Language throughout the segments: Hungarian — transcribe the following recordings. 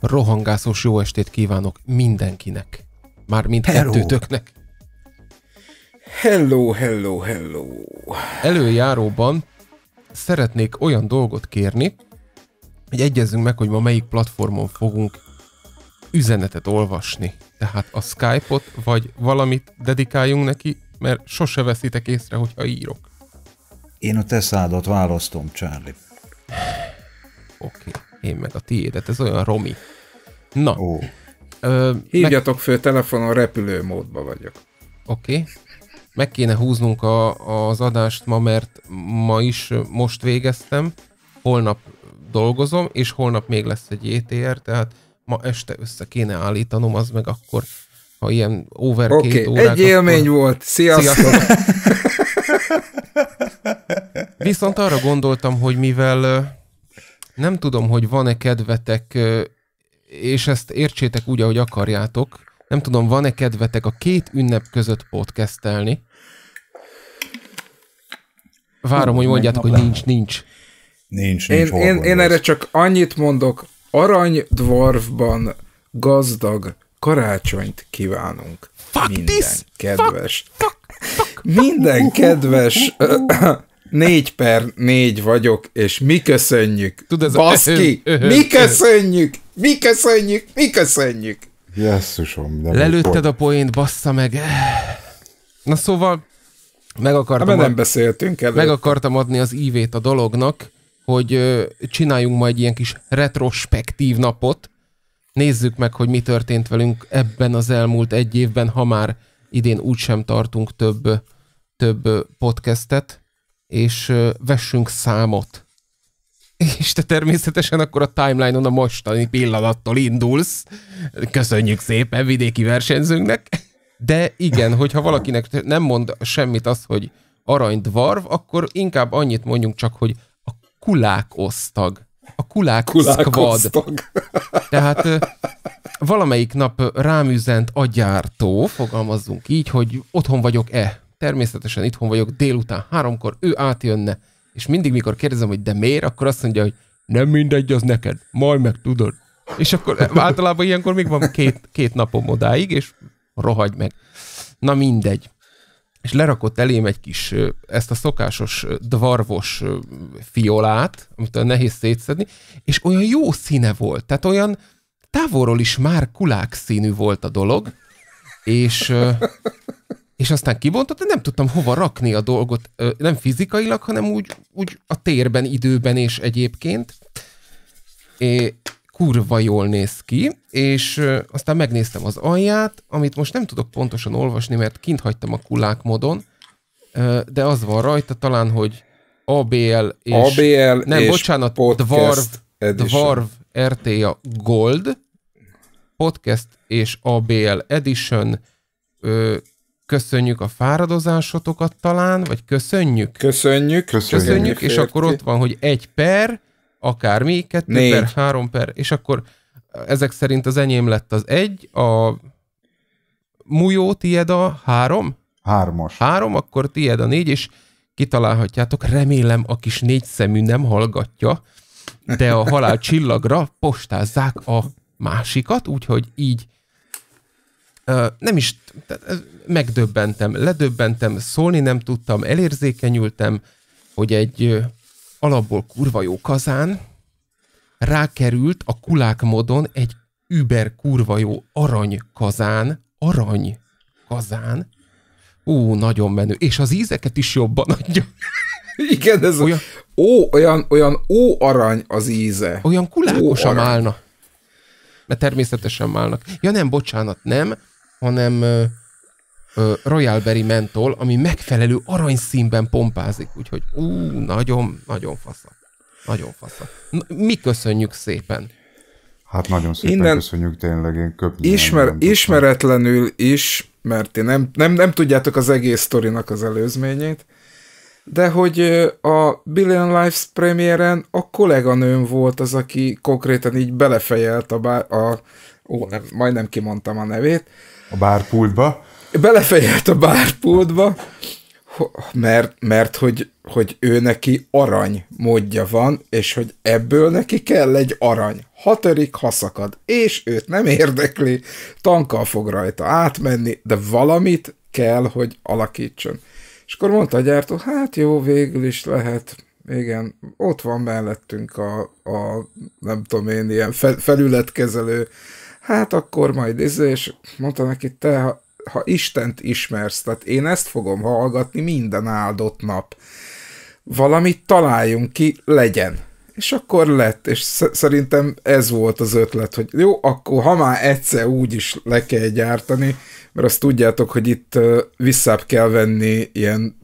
Rohangászós jó estét kívánok mindenkinek. Már kettőtöknek. Hello, hello, hello. Előjáróban szeretnék olyan dolgot kérni, hogy egyezzünk meg, hogy ma melyik platformon fogunk üzenetet olvasni. Tehát a Skype-ot, vagy valamit dedikáljunk neki, mert sose veszitek észre, hogyha írok. Én a te szádat választom, Charlie. Oké, okay. én meg a tiédet, ez olyan romi. Na. Ó. Ö, Hívjatok meg... fő telefonon, repülőmódba vagyok. Oké. Okay. Meg kéne húznunk a, az adást ma, mert ma is most végeztem, holnap dolgozom, és holnap még lesz egy ETR, tehát ma este össze kéne állítanom, az meg akkor, ha ilyen over okay, két órák... egy élmény akkor... volt. Sziasztok! Sziasztok. Viszont arra gondoltam, hogy mivel nem tudom, hogy van-e kedvetek, és ezt értsétek úgy, ahogy akarjátok, nem tudom, van-e kedvetek a két ünnep között podcastelni? Várom, hogy mondjátok, hogy nincs, nincs. Nincs, nincs én, én, én erre csak annyit mondok, arany dwarfban gazdag karácsonyt kívánunk. Fuck minden this. kedves. Fuck, fuck, fuck, minden kedves. négy per négy vagyok, és mi köszönjük. tud ez Baszki, a... mi köszönjük, mi köszönjük, mi köszönjük. Jesszusom. Lelőtted a poént, bassza meg. Na szóval, meg akartam, nem ad... beszéltünk meg akartam adni az ívét a dolognak, hogy csináljunk majd ilyen kis retrospektív napot, nézzük meg, hogy mi történt velünk ebben az elmúlt egy évben, ha már idén úgysem tartunk több, több podcastet, és vessünk számot. És te természetesen akkor a timeline-on a mostani pillanattól indulsz. Köszönjük szépen vidéki versenyzőnknek. De igen, hogyha valakinek nem mond semmit az, hogy arany dvarv, akkor inkább annyit mondjunk csak, hogy kulák osztag. A kulák, kulák Szkvad. Osztag. Tehát valamelyik nap rám üzent a gyártó, fogalmazzunk így, hogy otthon vagyok-e. Természetesen itthon vagyok délután háromkor, ő átjönne, és mindig, mikor kérdezem, hogy de miért, akkor azt mondja, hogy nem mindegy, az neked, majd meg tudod. És akkor általában ilyenkor még van két, két napom odáig, és rohagy meg. Na mindegy és lerakott elém egy kis, ezt a szokásos dvarvos fiolát, amit nehéz szétszedni, és olyan jó színe volt, tehát olyan távolról is már kulák színű volt a dolog, és, és aztán kibontott, de nem tudtam hova rakni a dolgot, nem fizikailag, hanem úgy, úgy a térben, időben és egyébként. É, kurva jól néz ki, és aztán megnéztem az alját, amit most nem tudok pontosan olvasni, mert kint hagytam a kulák módon, de az van rajta talán, hogy ABL és... ABL nem, és bocsánat, podcast, edition. Dwarf RTA Gold, Podcast és ABL Edition, köszönjük a fáradozásotokat talán, vagy köszönjük? Köszönjük. Köszönjük, köszönjük és akkor ott van, hogy egy per, akármi, 2 Négy. per, 3 per, és akkor ezek szerint az enyém lett az egy, a mújó tied a három? Hármas. Három, akkor tied a négy, és kitalálhatjátok, remélem a kis négy szemű nem hallgatja, de a halál csillagra postázzák a másikat, úgyhogy így uh, nem is, megdöbbentem, ledöbbentem, szólni nem tudtam, elérzékenyültem, hogy egy alapból kurva jó kazán, rákerült a kulák modon egy über kurva jó arany kazán, arany kazán, Ú, nagyon menő. És az ízeket is jobban adja. Igen, ez olyan, ó, olyan, olyan ó arany az íze. Olyan kulákosan a málna. Mert természetesen málnak. Ja nem, bocsánat, nem, hanem Royal Berry mentol, ami megfelelő aranyszínben pompázik, úgyhogy ú, nagyon, nagyon fasza. Nagyon fasza. Mi köszönjük szépen. Hát nagyon szépen Innen köszönjük tényleg, én köpni ismer, Ismeretlenül is, mert én nem, nem, nem tudjátok az egész sztorinak az előzményét, de hogy a Billion Lives premiéren a kolléganőm volt az, aki konkrétan így belefejelt a, bár, a ó, nem, majdnem kimondtam a nevét. A bárpultba? belefejelt a bárpultba, mert, mert hogy, hogy ő neki arany módja van, és hogy ebből neki kell egy arany. Hatodik haszakad, és őt nem érdekli, tankkal fog rajta átmenni, de valamit kell, hogy alakítson. És akkor mondta a gyártó, hát jó, végül is lehet, igen, ott van mellettünk a, a nem tudom én, ilyen felületkezelő, hát akkor majd izé, és mondta neki, te, ha ha Istent ismersz, tehát én ezt fogom hallgatni minden áldott nap. Valamit találjunk ki, legyen. És akkor lett, és szerintem ez volt az ötlet, hogy jó, akkor ha már egyszer úgy is le kell gyártani, mert azt tudjátok, hogy itt visszább kell venni ilyen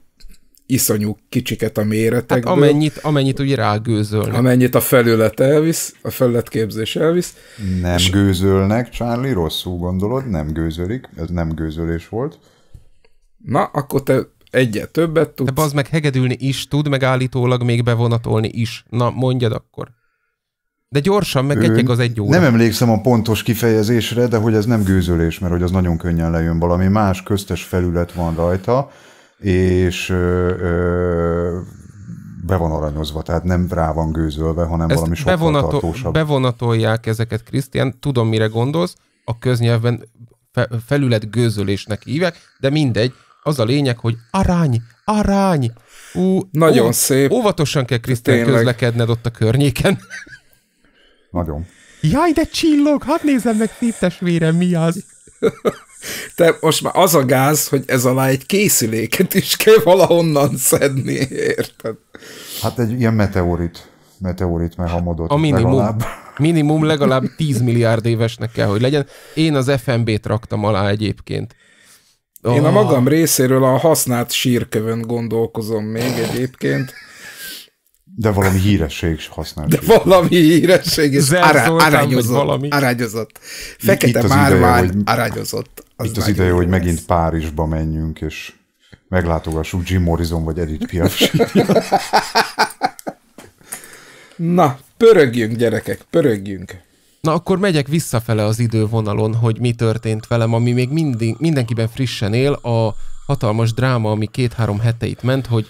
iszonyú kicsiket a méretekből. Hát amennyit, amennyit úgy rágőzölnek. Amennyit a felület elvisz, a felületképzés elvisz. Nem és... gőzölnek, Charlie, rosszul gondolod, nem gőzölik, ez nem gőzölés volt. Na, akkor te egyet többet tudsz. De az meg hegedülni is tud, meg állítólag még bevonatolni is. Na, mondjad akkor. De gyorsan, meg egyek az egy óra. Nem emlékszem a pontos kifejezésre, de hogy ez nem gőzölés, mert hogy az nagyon könnyen lejön valami más köztes felület van rajta, és ö, ö, be van aranyozva, tehát nem rá van gőzölve, hanem Ezt valami sokkal bevonato- tartósabb. Bevonatolják ezeket, Krisztián, tudom, mire gondolsz, a köznyelvben fe- felület gőzölésnek hívek, de mindegy, az a lényeg, hogy arány, arány. Ú, Nagyon ó, szép. Óvatosan kell Krisztián közlekedned ott a környéken. Nagyon. Jaj, de csillog, hadd nézem meg szép mi az. Te most már az a gáz, hogy ez alá egy készüléket is kell valahonnan szedni, érted? Hát egy ilyen meteorit, meteorit meghamodott a minimum, legalább. minimum legalább 10 milliárd évesnek kell, hogy legyen. Én az FMB-t raktam alá egyébként. Én a ah. magam részéről a használt sírkövön gondolkozom még egyébként. De valami híresség is használ. De valami híresség is arányozott, valami. arányozott. Fekete itt márvány ideje, hogy, arányozott. Az itt az ideje, hogy megint Párizsba menjünk, és meglátogassuk Jim Morrison vagy Edith Piaf. Na, pörögjünk gyerekek, pörögjünk. Na akkor megyek visszafele az idővonalon, hogy mi történt velem, ami még mindig, mindenkiben frissen él, a hatalmas dráma, ami két-három heteit ment, hogy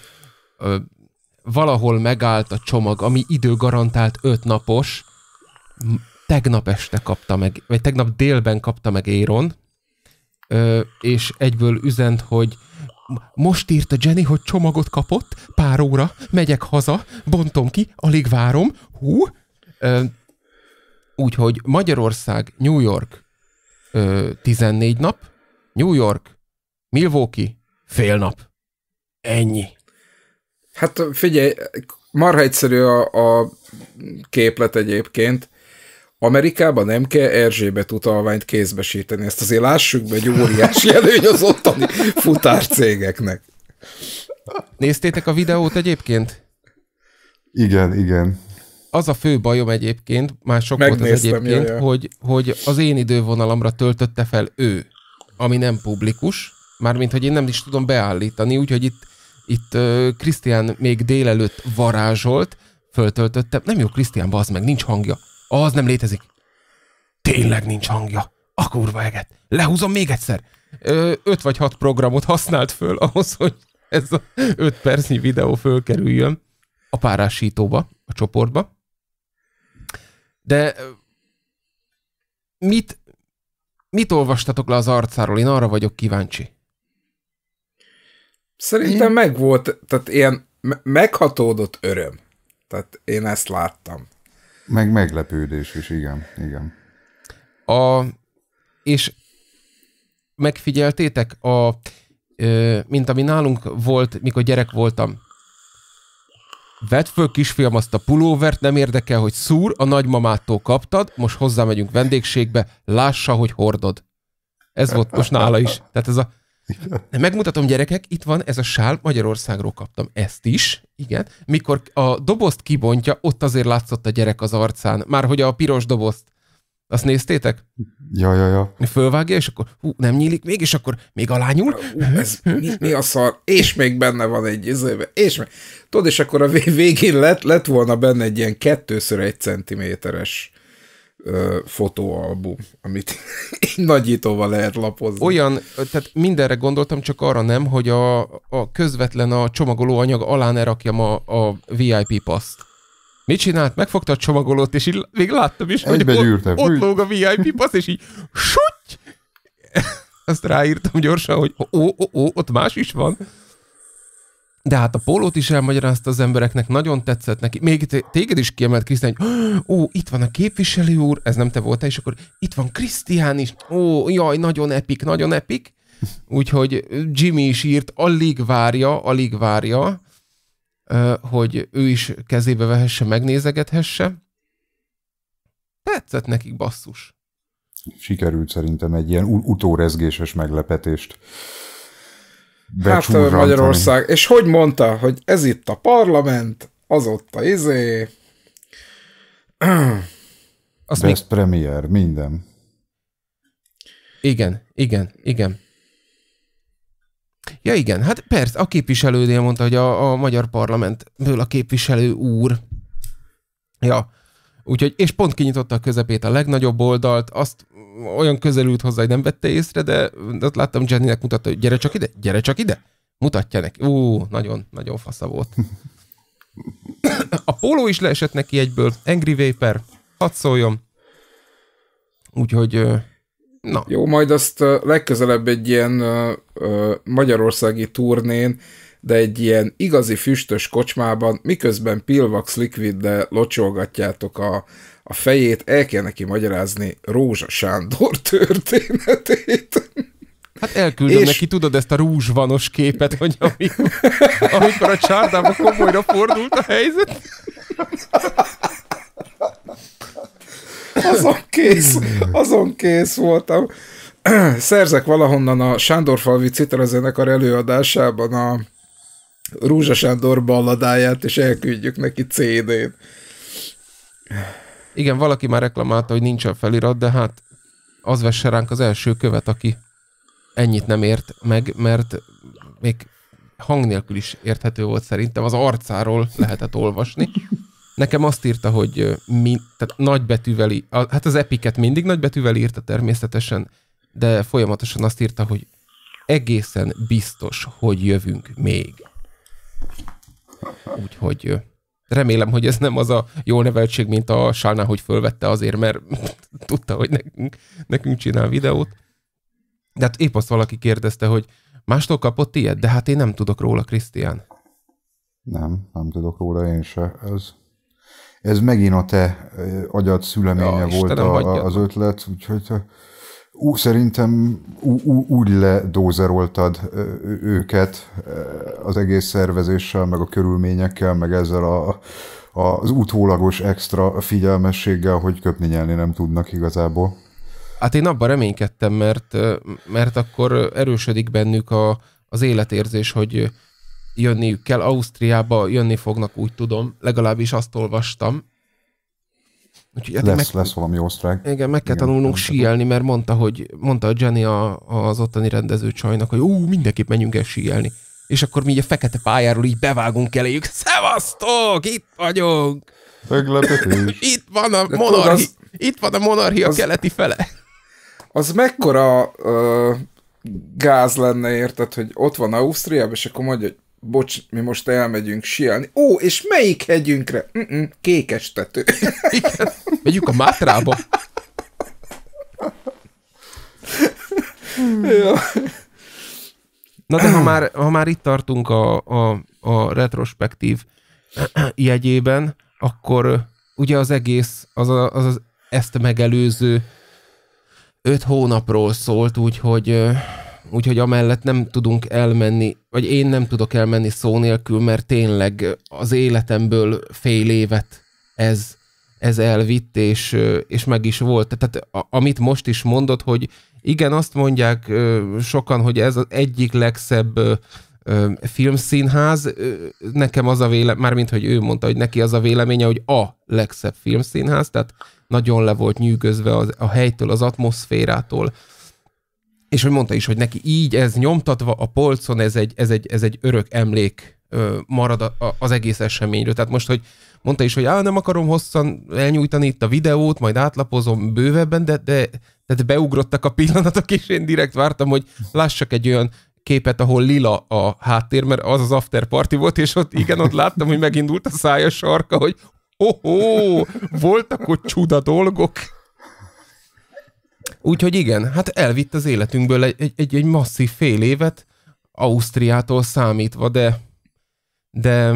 valahol megállt a csomag, ami időgarantált öt napos, tegnap este kapta meg, vagy tegnap délben kapta meg Éron, és egyből üzent, hogy most írta Jenny, hogy csomagot kapott, pár óra, megyek haza, bontom ki, alig várom, hú. Úgyhogy Magyarország, New York 14 nap, New York, Milwaukee fél nap. Ennyi. Hát figyelj, marha egyszerű a, a képlet egyébként. Amerikában nem kell Erzsébet utalványt kézbesíteni. Ezt azért lássuk be, egy óriási előny az ottani futárcégeknek. Néztétek a videót egyébként? Igen, igen. Az a fő bajom egyébként, már sok Megnéztem, volt az egyébként, jaj. hogy, hogy az én idővonalamra töltötte fel ő, ami nem publikus, mármint, hogy én nem is tudom beállítani, úgyhogy itt itt Krisztián még délelőtt varázsolt, föltöltötte. Nem jó, Krisztián, bazd meg, nincs hangja. Az nem létezik. Tényleg nincs hangja. A kurva eget. Lehúzom még egyszer. Ö, öt vagy hat programot használt föl ahhoz, hogy ez a öt percnyi videó fölkerüljön a párásítóba, a csoportba. De mit, mit olvastatok le az arcáról? Én arra vagyok kíváncsi. Szerintem én... meg volt, tehát ilyen meghatódott öröm. Tehát én ezt láttam. Meg meglepődés is, igen, igen. A, és megfigyeltétek, a, mint ami nálunk volt, mikor gyerek voltam, vedd föl kisfiam azt a pulóvert, nem érdekel, hogy szúr, a nagymamától kaptad, most hozzámegyünk vendégségbe, lássa, hogy hordod. Ez volt most nála is. Tehát ez a De megmutatom gyerekek, itt van ez a sál, Magyarországról kaptam ezt is, igen. Mikor a dobozt kibontja, ott azért látszott a gyerek az arcán. Már hogy a piros dobozt. Azt néztétek? Ja, ja, ja. Fölvágja, és akkor hú, nem nyílik még, és akkor még alányul. Uh, ez mi, mi, a szar? És még benne van egy izébe. És még... Tudod, és akkor a végén lett, lett volna benne egy ilyen kettőször egy centiméteres fotóalbum, amit nagyítóval lehet lapozni. Olyan, tehát mindenre gondoltam, csak arra nem, hogy a, a közvetlen a csomagoló anyag alá ne rakjam a, a VIP paszt. Mit csinált? Megfogta a csomagolót, és így, még láttam is, Egybe hogy ott, ott lóg a VIP passz, és így sutty! Azt ráírtam gyorsan, hogy ó, ó, ó, ott más is van de hát a pólót is elmagyarázta az embereknek, nagyon tetszett neki. Még téged is kiemelt Krisztián, hogy ó, itt van a képviselő úr, ez nem te voltál, és akkor itt van Krisztián is, ó, jaj, nagyon epik, nagyon epik. Úgyhogy Jimmy is írt, alig várja, alig várja, hogy ő is kezébe vehesse, megnézegethesse. Tetszett nekik basszus. Sikerült szerintem egy ilyen utórezgéses meglepetést Hát Magyarország, és hogy mondta, hogy ez itt a parlament, az ott a izé... Azt Best még... premier, minden. Igen, igen, igen. Ja igen, hát persze, a képviselőnél mondta, hogy a, a magyar parlamentből a képviselő úr. Ja, úgyhogy, és pont kinyitotta a közepét a legnagyobb oldalt, azt olyan közelült hozzá, hogy nem vette észre, de ott láttam Jennynek mutatta, hogy gyere csak ide, gyere csak ide. Mutatja neki. Ú, nagyon, nagyon fasza volt. A póló is leesett neki egyből. Angry Vapor. Hadd szóljon. Úgyhogy Na. Jó, majd azt legközelebb egy ilyen magyarországi turnén de egy ilyen igazi füstös kocsmában, miközben Pilvax Liquiddel locsolgatjátok a, a fejét, el kell neki magyarázni Rózsa Sándor történetét. Hát elküldöm és... neki, tudod, ezt a rúzsvanos képet, hogy ami amikor a csárdában komolyra fordult a helyzet. Azon kész, azon kész voltam. Szerzek valahonnan a Sándorfalvi Citrezenekar előadásában a Rúzsa Sándor balladáját, és elküldjük neki CD-t. Igen, valaki már reklamálta, hogy nincsen felirat, de hát az vesse ránk az első követ, aki ennyit nem ért meg, mert még hang nélkül is érthető volt szerintem, az arcáról lehetett olvasni. Nekem azt írta, hogy mi, tehát nagybetűvel, hát az epiket mindig nagybetűvel írta természetesen, de folyamatosan azt írta, hogy egészen biztos, hogy jövünk még. Úgyhogy remélem, hogy ez nem az a jó neveltség, mint a Sálnál, hogy fölvette azért, mert tudta, hogy nekünk, nekünk csinál videót. De hát épp azt valaki kérdezte, hogy mástól kapott ilyet? De hát én nem tudok róla, Krisztián. Nem, nem tudok róla én se. Ez, ez megint a te agyad szüleménye ja, volt a, az ötlet, úgyhogy ú, szerintem ú, ú, úgy ledózeroltad őket az egész szervezéssel, meg a körülményekkel, meg ezzel a, a, az utólagos extra figyelmességgel, hogy köpni nyelni nem tudnak igazából. Hát én abban reménykedtem, mert, mert akkor erősödik bennük a, az életérzés, hogy jönniük kell Ausztriába, jönni fognak, úgy tudom, legalábbis azt olvastam, Úgyhogy hát lesz, meg, lesz valami osztrák. Igen, meg kell igen, tanulnunk síelni, mert mondta, hogy mondta a Jenny a, az ottani rendező csajnak, hogy ú, mindenképp menjünk el síelni. És akkor mi így a fekete pályáról így bevágunk eléjük. Szevasztok, itt vagyunk! Meglepetés. Itt van a monarchia, az, itt van a monarchia az, keleti fele. Az mekkora uh, gáz lenne, érted, hogy ott van Ausztriában, és akkor mondja, hogy bocs, mi most elmegyünk sielni. Ó, és melyik hegyünkre? Mm-mm, kékes tető. Igen, megyünk a Mátrába. Hmm. Na de ha már, ha már itt tartunk a, a, a retrospektív jegyében, akkor ugye az egész, az, a, az, az ezt megelőző öt hónapról szólt, úgyhogy úgyhogy amellett nem tudunk elmenni, vagy én nem tudok elmenni szó nélkül, mert tényleg az életemből fél évet ez, ez elvitt, és, és meg is volt. Tehát a, amit most is mondod, hogy igen, azt mondják sokan, hogy ez az egyik legszebb filmszínház, nekem az a vélemény, mármint, hogy ő mondta, hogy neki az a véleménye, hogy a legszebb filmszínház, tehát nagyon le volt nyűgözve az, a helytől, az atmoszférától, és hogy mondta is, hogy neki így ez nyomtatva a polcon, ez egy, ez egy, ez egy örök emlék marad a, a, az egész eseményről. Tehát most, hogy mondta is, hogy á, nem akarom hosszan elnyújtani itt a videót, majd átlapozom bővebben, de, de de beugrottak a pillanatok, és én direkt vártam, hogy lássak egy olyan képet, ahol lila a háttér, mert az az after party volt, és ott igen, ott láttam, hogy megindult a szája sarka, hogy ho-ho, voltak ott csuda dolgok. Úgyhogy igen, hát elvitt az életünkből egy, egy, egy masszív fél évet, Ausztriától számítva, de, de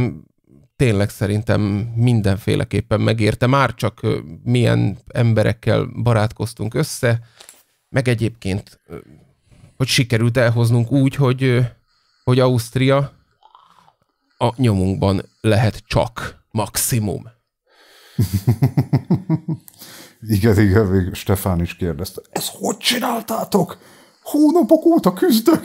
tényleg szerintem mindenféleképpen megérte. Már csak milyen emberekkel barátkoztunk össze, meg egyébként, hogy sikerült elhoznunk úgy, hogy, hogy Ausztria a nyomunkban lehet csak maximum igen, igen, még Stefán is kérdezte. "Ez hogy csináltátok? Hónapok óta küzdök.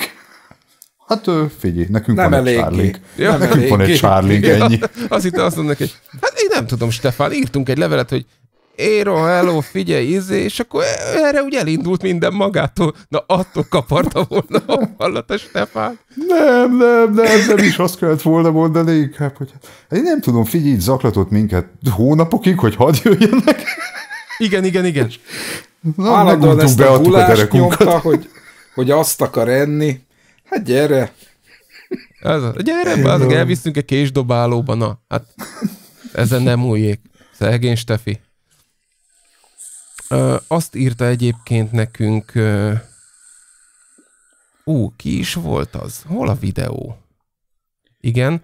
Hát figyelj, nekünk nem van elég egy Charlie, Ja, nekünk elég van egy Charlie ennyi. Azt hittem, azt mondom neki, hát én nem tudom, Stefán, írtunk egy levelet, hogy Éro, hello, figyelj, izé, és akkor erre úgy elindult minden magától. Na, attól kaparta volna a hallat a Stefán. Nem, nem, nem, nem is azt kellett volna mondani, inkább, hát, hogy hát én nem tudom, figyelj, zaklatott minket hónapokig, hogy hadd jöjjenek. Igen, igen, igen. Na, Állandóan ezt a a nyomta, hogy, hogy azt akar enni. Hát gyere. Az, gyere, az, elviszünk egy késdobálóba, na. Hát ezen nem újjék. Szegény Stefi. Azt írta egyébként nekünk... Ú, ki is volt az? Hol a videó? Igen.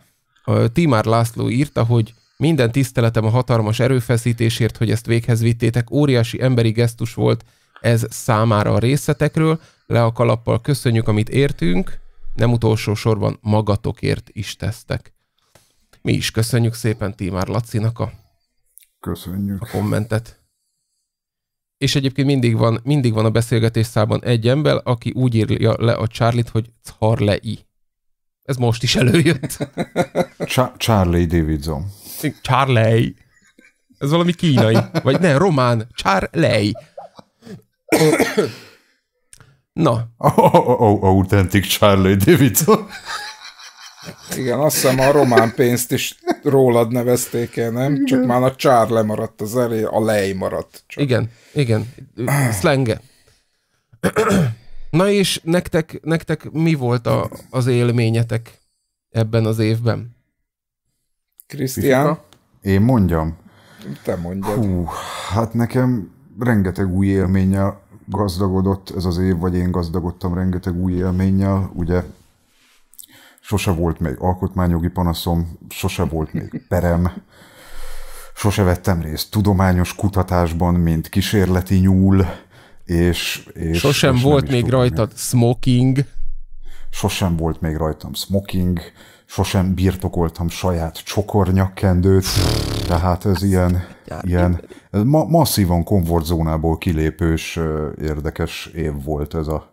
Timár László írta, hogy minden tiszteletem a hatalmas erőfeszítésért, hogy ezt véghez vittétek. Óriási emberi gesztus volt ez számára a részletekről. Le a kalappal köszönjük, amit értünk. Nem utolsó sorban magatokért is tesztek. Mi is köszönjük szépen Tímár Lacinak a, Köszönjük. a kommentet és egyébként mindig van, mindig van a beszélgetés szában egy ember, aki úgy írja le a Charlie-t, hogy Charlie. Ez most is előjött. Ch- Charlie Davidson. Charlie. Ez valami kínai. Vagy nem, román. Charlie. Na. Oh, oh, oh, authentic Charlie Davidson. Igen, azt hiszem a román pénzt is rólad nevezték el, nem? Igen. Csak már a csár lemaradt az elé, a lej maradt. Csak. Igen, igen. Szlenge. Na és nektek, nektek mi volt a, az élményetek ebben az évben? Krisztián? Én mondjam. Te mondjad. Hú, hát nekem rengeteg új élménnyel gazdagodott ez az év, vagy én gazdagodtam rengeteg új élménnyel. Ugye sose volt még alkotmányjogi panaszom, sose volt még perem, sose vettem részt tudományos kutatásban, mint kísérleti nyúl, és... és Sosem és volt még rajtad smoking. Sosem volt még rajtam smoking, sosem birtokoltam saját csokornyakkendőt, tehát ez ilyen, ilyen ma masszívan komfortzónából kilépős, érdekes év volt ez a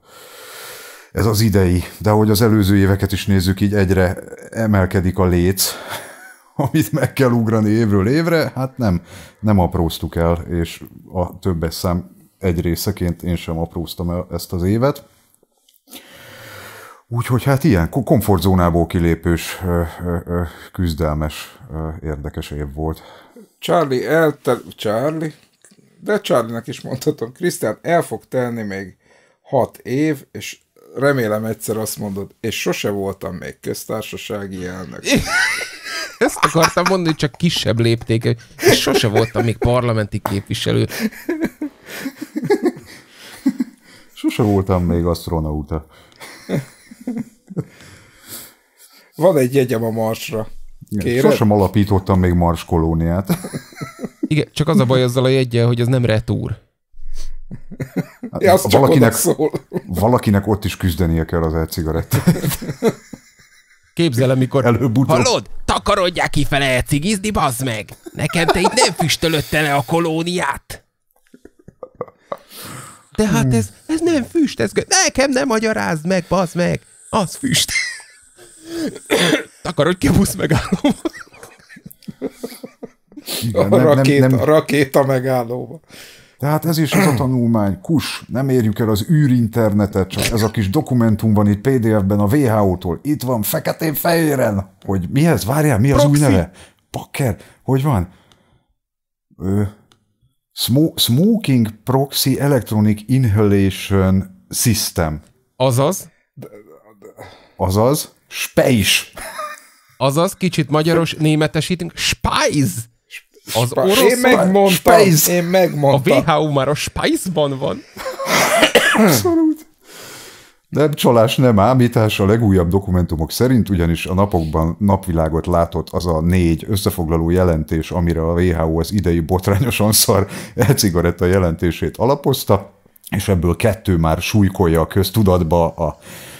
ez az idei, de hogy az előző éveket is nézzük, így egyre emelkedik a léc, amit meg kell ugrani évről évre, hát nem, nem apróztuk el, és a többes szám egy részeként én sem apróztam el ezt az évet. Úgyhogy hát ilyen komfortzónából kilépős, küzdelmes, érdekes év volt. Charlie eltel... Charlie? De Charlie-nak is mondhatom. Krisztán, el fog telni még hat év, és remélem egyszer azt mondod, és sose voltam még köztársasági elnök. Ezt akartam mondani, csak kisebb léptéke, és sose voltam még parlamenti képviselő. Sose voltam még asztronauta. Van egy jegyem a Marsra. Kéred? Sosem alapítottam még Mars kolóniát. Igen, csak az a baj azzal a jegyel, hogy ez nem retúr. Hát, ja, az valakinek, szól. valakinek ott is küzdenie kell az e-cigarettát. Képzelem, mikor... előbb Hallod? Takarodják kifele cigizni, bazd meg! Nekem te itt nem füstölötte le a kolóniát! De hát ez, ez nem füst, ez... Nekem nem magyarázd meg, bazd meg! Az füst! Takarodj ki a busz megálló. Igen, a, nem, rakéta, nem, nem... a rakéta megállóba. Tehát ez is az a tanulmány, kus, nem érjük el az űrinternetet, csak ez a kis dokumentum van itt PDF-ben a WHO-tól. Itt van, feketén-fehéren, hogy mi ez, várjál, mi az Proxy. új neve? Pakker, hogy van? Ö, smoking Proxy Electronic Inhalation System. Azaz? Azaz, Space. Azaz, kicsit magyaros németesítünk, Spice. Az Spa- orosz... Én megmondtam, Spice. én megmondtam. A WHO már a Spice-ban van. Abszolút. Nem csalás, nem ámítás a legújabb dokumentumok szerint, ugyanis a napokban napvilágot látott az a négy összefoglaló jelentés, amire a WHO az idei botrányosan szar e-cigaretta jelentését alapozta, és ebből kettő már súlykolja a köztudatba a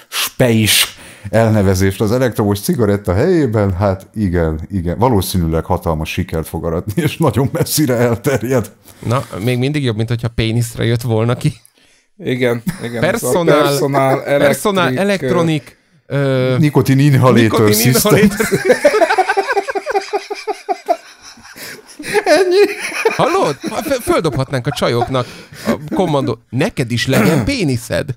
space elnevezést az elektromos cigaretta helyében, hát igen, igen, valószínűleg hatalmas sikert fog aratni, és nagyon messzire elterjed. Na, még mindig jobb, mint hogyha péniszre jött volna ki. Igen, igen. Personál, personál, elektrik, personál elektronik, ö, nikotin inhalator system. Ennyi. Hallod? Földobhatnánk a csajoknak a kommandó. Neked is legyen péniszed.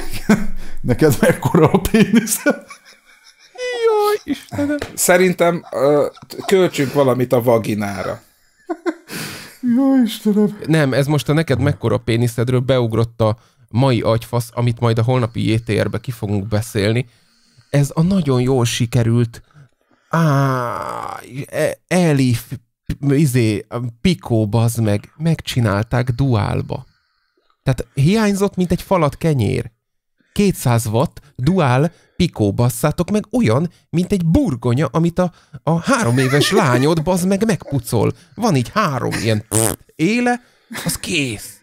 Neked mekkora a pénisz? Jaj, Istenem. Szerintem költsünk valamit a vaginára. Jó Istenem. Nem, ez most a neked mekkora péniszedről beugrott a mai agyfasz, amit majd a holnapi JTR-be ki fogunk beszélni. Ez a nagyon jól sikerült Á, e, Elif izé, Pikó, bazd meg, megcsinálták duálba. Tehát hiányzott, mint egy falat kenyér. 200 watt duál pikó basszátok meg olyan, mint egy burgonya, amit a, a három éves lányod bazd meg megpucol. Van így három ilyen éle, az kész.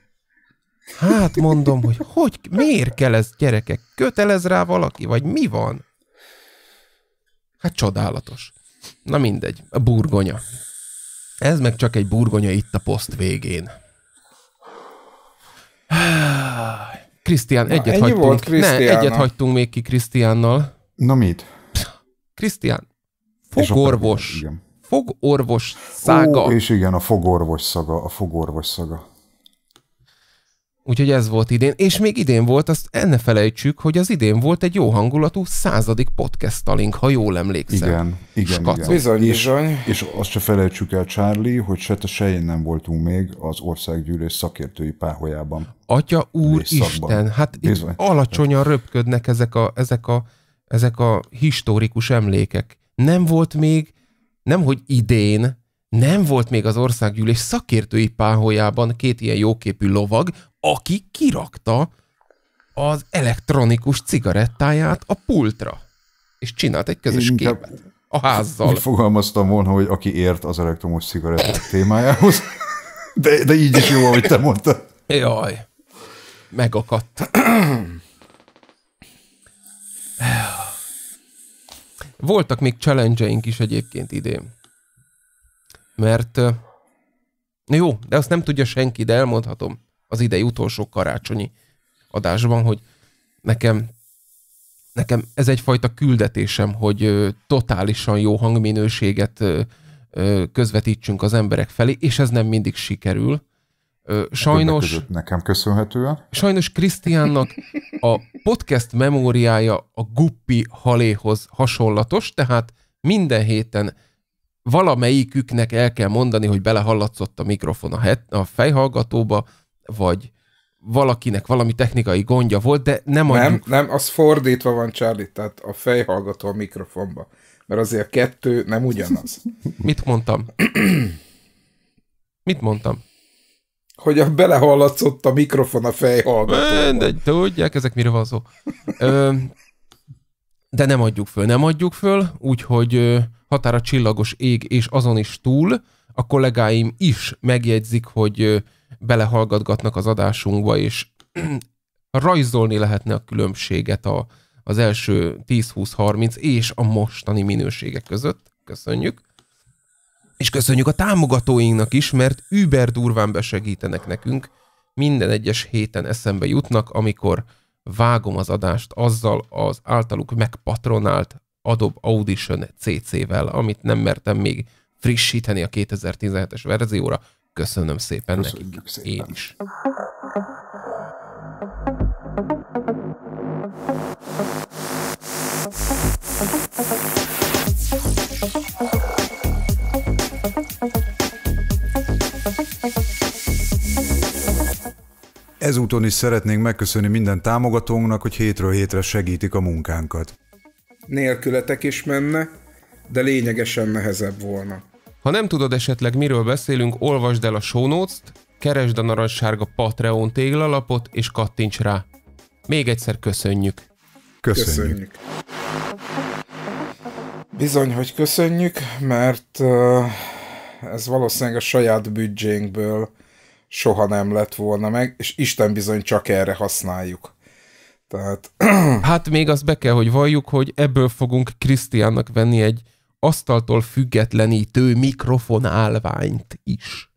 Hát mondom, hogy hogy, miért kell ez gyerekek? Kötelez rá valaki, vagy mi van? Hát csodálatos. Na mindegy, a burgonya. Ez meg csak egy burgonya itt a poszt végén. Krisztián, egyet ennyi hagytunk. Volt ne, egyet hagytunk még ki Krisztiánnal. Na mit? Krisztián, fogorvos. fogorvos szága. Ó, és igen, a fogorvos szaga, a fogorvos szaga. Úgyhogy ez volt idén, és még idén volt, azt enne felejtsük, hogy az idén volt egy jó hangulatú századik podcast talink, ha jól emlékszem. Igen, igen, igen. Bizony, és, bizony. És azt se felejtsük el, Charlie, hogy se te sején nem voltunk még az országgyűlés szakértői páholyában. Atya úr Isten, hát bizony. itt alacsonyan röpködnek ezek a, ezek, a, ezek a historikus emlékek. Nem volt még, nem hogy idén, nem volt még az országgyűlés szakértői páholyában két ilyen jóképű lovag, aki kirakta az elektronikus cigarettáját a pultra, és csinált egy közös Én képet a házzal. Úgy fogalmaztam volna, hogy aki ért az elektromos cigaretták témájához, de, de így is jó, ahogy te mondtad. Jaj, megakadt. Voltak még challenge is egyébként idén mert jó, de azt nem tudja senki, de elmondhatom az idei utolsó karácsonyi adásban, hogy nekem nekem ez egyfajta küldetésem, hogy totálisan jó hangminőséget közvetítsünk az emberek felé, és ez nem mindig sikerül. Sajnos... Nekem köszönhetően. Sajnos Krisztiánnak a podcast memóriája a guppi haléhoz hasonlatos, tehát minden héten valamelyiküknek el kell mondani, hogy belehallatszott a mikrofon a, het, a fejhallgatóba, vagy valakinek valami technikai gondja volt, de nem adjuk. Nem, nem, az fordítva van, Charlie, tehát a fejhallgató a mikrofonba. Mert azért a kettő nem ugyanaz. Mit mondtam? Mit mondtam? Hogy a belehallatszott a mikrofon a fejhallgatóba. De tudják, ezek mire van szó. Ö, de nem adjuk föl, nem adjuk föl, úgyhogy határa csillagos ég, és azon is túl a kollégáim is megjegyzik, hogy belehallgatgatnak az adásunkba, és rajzolni lehetne a különbséget a, az első 10-20-30 és a mostani minőségek között. Köszönjük. És köszönjük a támogatóinknak is, mert über durván besegítenek nekünk. Minden egyes héten eszembe jutnak, amikor vágom az adást azzal az általuk megpatronált Adobe Audition CC-vel, amit nem mertem még frissíteni a 2017-es verzióra. Köszönöm szépen Köszönjük nekik. Szépen. Én is. Thank you. Ezúton is szeretnénk megköszönni minden támogatónknak, hogy hétről hétre segítik a munkánkat. Nélkületek is menne, de lényegesen nehezebb volna. Ha nem tudod esetleg miről beszélünk, olvasd el a show notes keresd a narancssárga Patreon téglalapot és kattints rá. Még egyszer köszönjük. Köszönjük. köszönjük. Bizony, hogy köszönjük, mert uh, ez valószínűleg a saját büdzsénkből soha nem lett volna meg, és Isten bizony csak erre használjuk. Tehát... Hát még azt be kell, hogy valljuk, hogy ebből fogunk Krisztiánnak venni egy asztaltól függetlenítő mikrofonálványt is.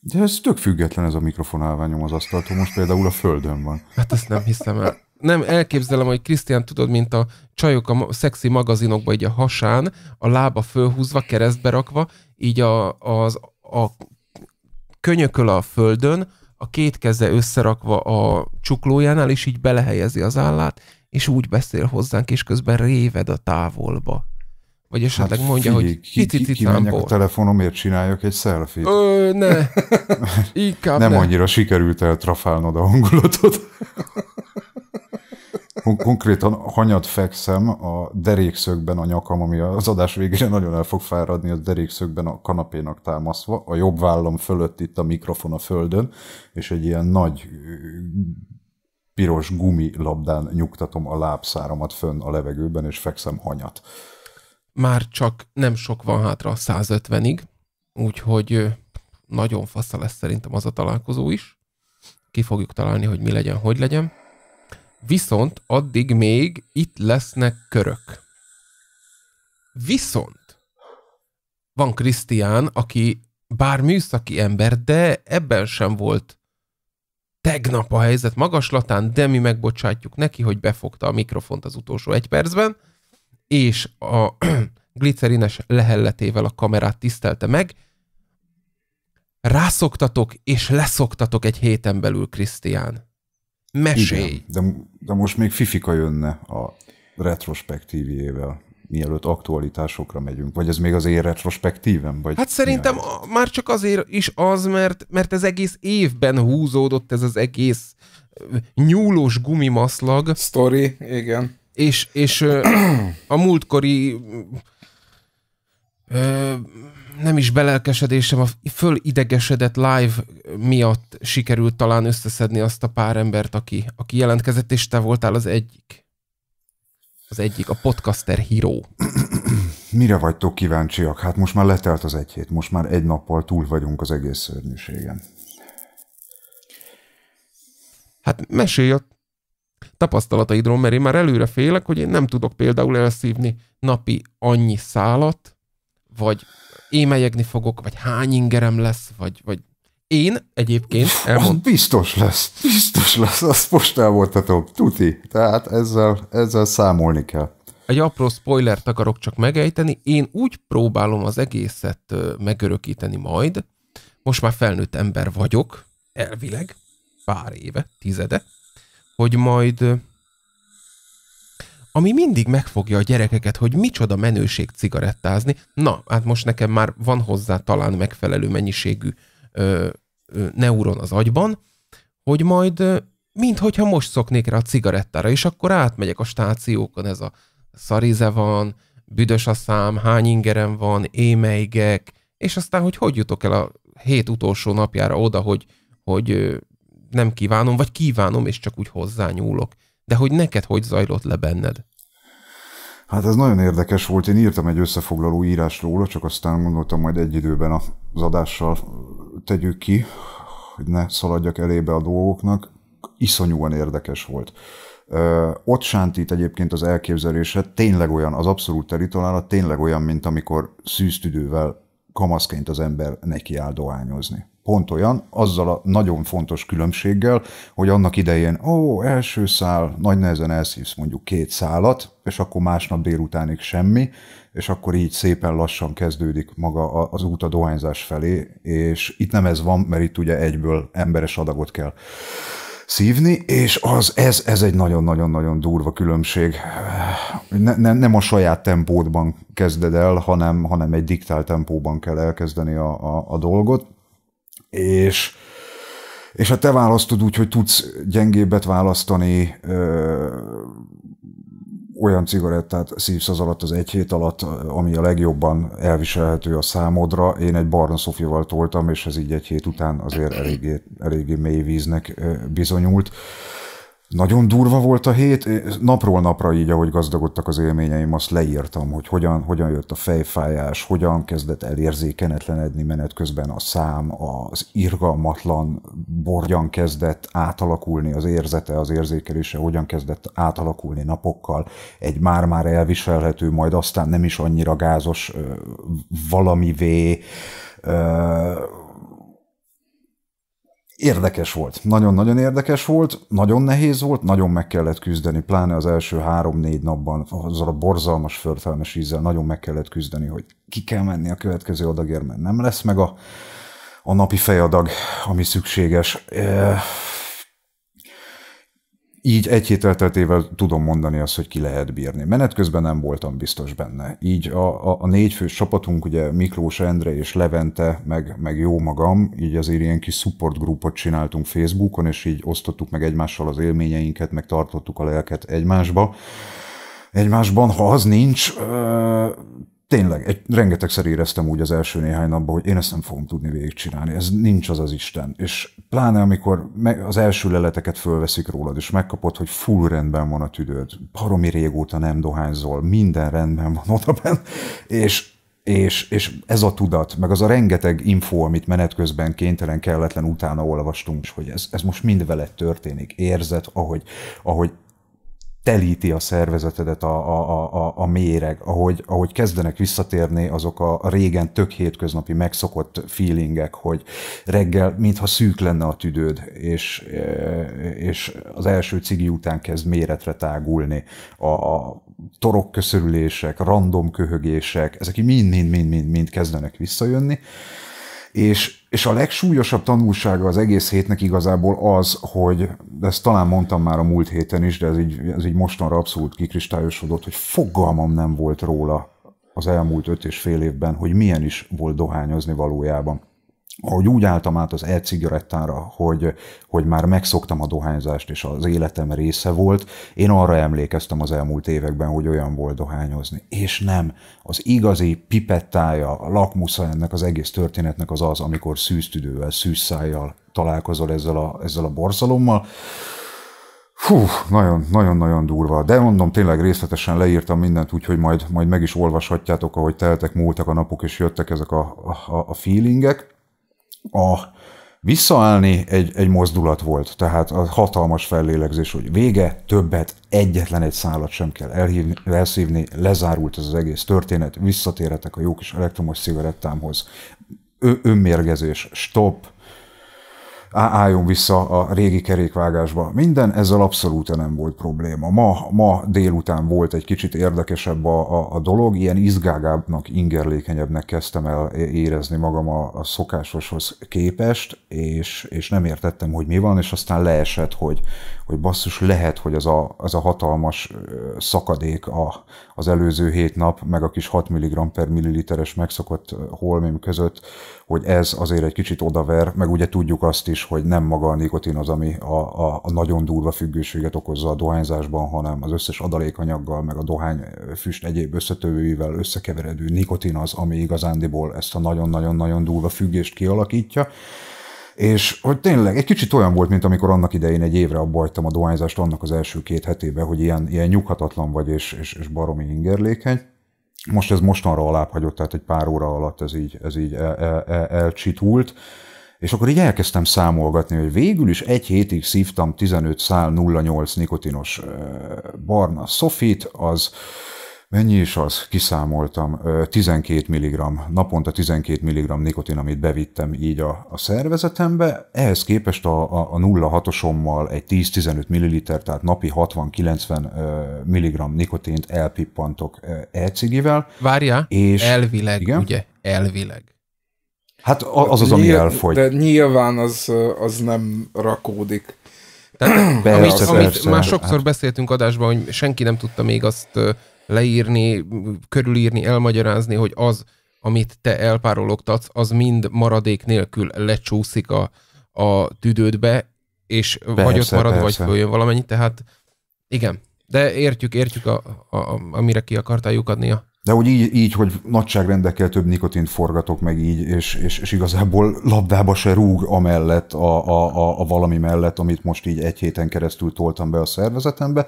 De ez tök független ez a mikrofonálványom az asztaltól, most például a földön van. Hát ezt nem hiszem el. Nem, elképzelem, hogy Krisztián, tudod, mint a csajok a szexi magazinokban, így a hasán, a lába fölhúzva, keresztbe rakva, így a, az, a könyököl a földön, a két keze összerakva a csuklójánál, és így belehelyezi az állát, és úgy beszél hozzánk, és közben réved a távolba. Vagy esetleg hát mondja, figyelj, hogy ki a telefonomért csináljak egy selfie Ö, ne. Inkább nem, nem annyira sikerült eltrafálnod a hangulatot. Kon- konkrétan hanyat fekszem a derékszögben a nyakam, ami az adás végére nagyon el fog fáradni, a derékszögben a kanapénak támaszva, a jobb vállam fölött itt a mikrofon a földön, és egy ilyen nagy piros gumilabdán nyugtatom a lábszáramat fönn a levegőben, és fekszem hanyat. Már csak nem sok van hátra a 150-ig, úgyhogy nagyon fasza lesz szerintem az a találkozó is. Ki fogjuk találni, hogy mi legyen, hogy legyen. Viszont addig még itt lesznek körök. Viszont van Krisztián, aki bár műszaki ember, de ebben sem volt tegnap a helyzet magaslatán, de mi megbocsátjuk neki, hogy befogta a mikrofont az utolsó egy percben, és a glicerines lehelletével a kamerát tisztelte meg. Rászoktatok és leszoktatok egy héten belül, Krisztián. Mesélj! Igen, de, de most még Fifika jönne a retrospektívével, mielőtt aktualitásokra megyünk? Vagy ez még az én retrospektívem? Vagy hát szerintem a, már csak azért is az, mert, mert ez egész évben húzódott ez az egész nyúlós gumimaszlag. Story, igen. És, és a múltkori ö, nem is belelkesedésem, a fölidegesedett live miatt sikerült talán összeszedni azt a pár embert, aki, aki jelentkezett, és te voltál az egyik. Az egyik, a podcaster híró. Mire vagytok kíváncsiak? Hát most már letelt az egy hét, most már egy nappal túl vagyunk az egész szörnyűségen. Hát mesélj a tapasztalataidról, mert én már előre félek, hogy én nem tudok például elszívni napi annyi szálat, vagy émelyegni fogok, vagy hány ingerem lesz, vagy, vagy én egyébként elmond... Az biztos lesz, biztos lesz, azt most elmondhatom, tuti. Tehát ezzel, ezzel számolni kell. Egy apró spoilert akarok csak megejteni, én úgy próbálom az egészet megörökíteni majd, most már felnőtt ember vagyok, elvileg, pár éve, tizede, hogy majd ami mindig megfogja a gyerekeket, hogy micsoda menőség cigarettázni. Na, hát most nekem már van hozzá talán megfelelő mennyiségű ö, ö, neuron az agyban, hogy majd, minthogyha most szoknék rá a cigarettára, és akkor átmegyek a stációkon, ez a szarize van, büdös a szám, hány ingerem van, émeigek, és aztán, hogy hogy jutok el a hét utolsó napjára oda, hogy, hogy nem kívánom, vagy kívánom, és csak úgy hozzányúlok. De hogy neked hogy zajlott le benned? Hát ez nagyon érdekes volt. Én írtam egy összefoglaló írás róla, csak aztán gondoltam majd egy időben az adással tegyük ki, hogy ne szaladjak elébe a dolgoknak. Iszonyúan érdekes volt. ott sántít egyébként az elképzelése, tényleg olyan, az abszolút teritalálat tényleg olyan, mint amikor szűztüdővel kamaszként az ember neki áll dohányozni pont olyan, azzal a nagyon fontos különbséggel, hogy annak idején, ó, első szál, nagy nehezen elszívsz mondjuk két szálat, és akkor másnap délutánig semmi, és akkor így szépen lassan kezdődik maga az út a dohányzás felé, és itt nem ez van, mert itt ugye egyből emberes adagot kell szívni, és az, ez, ez egy nagyon-nagyon-nagyon durva különbség. Ne, ne, nem a saját tempódban kezded el, hanem, hanem egy diktált tempóban kell elkezdeni a, a, a dolgot, és, és ha hát te választod úgy, hogy tudsz gyengébbet választani, ö, olyan cigarettát szívsz az alatt, az egy hét alatt, ami a legjobban elviselhető a számodra. Én egy barna szofival toltam, és ez így egy hét után azért eléggé, eléggé mély víznek bizonyult. Nagyon durva volt a hét, napról napra így, ahogy gazdagodtak az élményeim, azt leírtam, hogy hogyan, hogyan jött a fejfájás, hogyan kezdett elérzékenetlenedni menet közben a szám, az irgalmatlan borgyan kezdett átalakulni az érzete, az érzékelése, hogyan kezdett átalakulni napokkal egy már-már elviselhető, majd aztán nem is annyira gázos valamivé, Érdekes volt, nagyon-nagyon érdekes volt, nagyon nehéz volt, nagyon meg kellett küzdeni, pláne az első három-négy napban azzal a borzalmas förtelmes ízzel nagyon meg kellett küzdeni, hogy ki kell menni a következő adagért, mert nem lesz meg a, a napi fejadag, ami szükséges. E így egy hét elteltével tudom mondani azt, hogy ki lehet bírni. Menet közben nem voltam biztos benne. Így a, a, a négyfős csapatunk, ugye Miklós, Endre és Levente, meg, meg jó magam, így azért ilyen kis support grupot csináltunk Facebookon, és így osztottuk meg egymással az élményeinket, meg tartottuk a lelket egymásba egymásban, ha az nincs, tényleg, egy, rengetegszer éreztem úgy az első néhány napban, hogy én ezt nem fogom tudni végigcsinálni, ez nincs az az Isten. És pláne amikor meg, az első leleteket fölveszik rólad, és megkapod, hogy full rendben van a tüdőd, baromi régóta nem dohányzol, minden rendben van odaben, és és, és ez a tudat, meg az a rengeteg info, amit menet közben kénytelen, kelletlen utána olvastunk, hogy ez, ez most mind veled történik, érzed, ahogy, ahogy telíti a szervezetedet a, a, a, a méreg, ahogy, ahogy kezdenek visszatérni azok a régen tök hétköznapi megszokott feelingek, hogy reggel mintha szűk lenne a tüdőd, és, eh, és az első cigi után kezd méretre tágulni. A, a torokköszörülések, random köhögések, ezek mind-mind-mind-mind kezdenek visszajönni, és és a legsúlyosabb tanulsága az egész hétnek igazából az, hogy, de ezt talán mondtam már a múlt héten is, de ez így, ez így mostanra abszolút kikristályosodott, hogy fogalmam nem volt róla az elmúlt öt és fél évben, hogy milyen is volt dohányozni valójában ahogy úgy álltam át az e-cigarettára, hogy, hogy már megszoktam a dohányzást, és az életem része volt, én arra emlékeztem az elmúlt években, hogy olyan volt dohányozni. És nem, az igazi pipettája, a lakmusza ennek az egész történetnek az az, amikor szűztüdővel, szűszájjal találkozol ezzel a, ezzel a borzalommal, Fú, nagyon-nagyon-nagyon durva. De mondom, tényleg részletesen leírtam mindent, úgyhogy majd, majd meg is olvashatjátok, ahogy teltek, múltak a napok, és jöttek ezek a, a, a feelingek a visszaállni egy, egy mozdulat volt, tehát a hatalmas fellélegzés, hogy vége, többet, egyetlen egy szállat sem kell elhívni, elszívni, lezárult ez az egész történet, visszatérhetek a jó kis elektromos cigarettámhoz, Ö- önmérgezés, stop, álljon vissza a régi kerékvágásba. Minden ezzel abszolút nem volt probléma. Ma, ma délután volt egy kicsit érdekesebb a, a, a dolog, ilyen izgágábbnak, ingerlékenyebbnek kezdtem el érezni magam a, a szokásoshoz képest, és, és nem értettem, hogy mi van, és aztán leesett, hogy, hogy basszus lehet, hogy az a, az a hatalmas szakadék a, az előző hét nap, meg a kis 6 mg per milliliteres megszokott holmim között, hogy ez azért egy kicsit odaver, meg ugye tudjuk azt is, hogy nem maga a nikotin az, ami a, a, a nagyon durva függőséget okozza a dohányzásban, hanem az összes adalékanyaggal, meg a dohány füst egyéb összetövőivel összekeveredő nikotin az, ami igazándiból ezt a nagyon-nagyon-nagyon durva függést kialakítja. És hogy tényleg egy kicsit olyan volt, mint amikor annak idején egy évre abbajtam a dohányzást annak az első két hetében, hogy ilyen, ilyen nyughatatlan vagy és, és, és baromi ingerlékeny. Most ez mostanra alább hagyott, tehát egy pár óra alatt ez így, ez így el, el, el, elcsitult. És akkor így elkezdtem számolgatni, hogy végül is egy hétig szívtam 15 szál 08 nikotinos barna szofit, az Mennyi is az? Kiszámoltam. 12 mg, naponta 12 mg nikotin, amit bevittem így a, a szervezetembe. Ehhez képest a, a, a 0,6-osommal egy 10-15 ml, tehát napi 60-90 mg nikotint elpippantok e-cigivel. Várjál, és, elvileg, igen? ugye? Elvileg. Hát az az, ami nyilván, elfogy. De nyilván az, az nem rakódik. Tehát, persze, amit, persze, amit persze, már sokszor hát. beszéltünk adásban, hogy senki nem tudta még azt leírni, körülírni, elmagyarázni, hogy az, amit te elpárologtatsz, az mind maradék nélkül lecsúszik a, a tüdődbe, és persze, vagy ott marad, persze. vagy följön valamennyit, tehát igen. De értjük, értjük, a, a, a, amire ki akartál lyukadnia. a de hogy így, így, hogy nagyságrendekkel több nikotint forgatok meg így, és, és, és igazából labdába se rúg amellett, a, a, a, a valami mellett, amit most így egy héten keresztül toltam be a szervezetembe.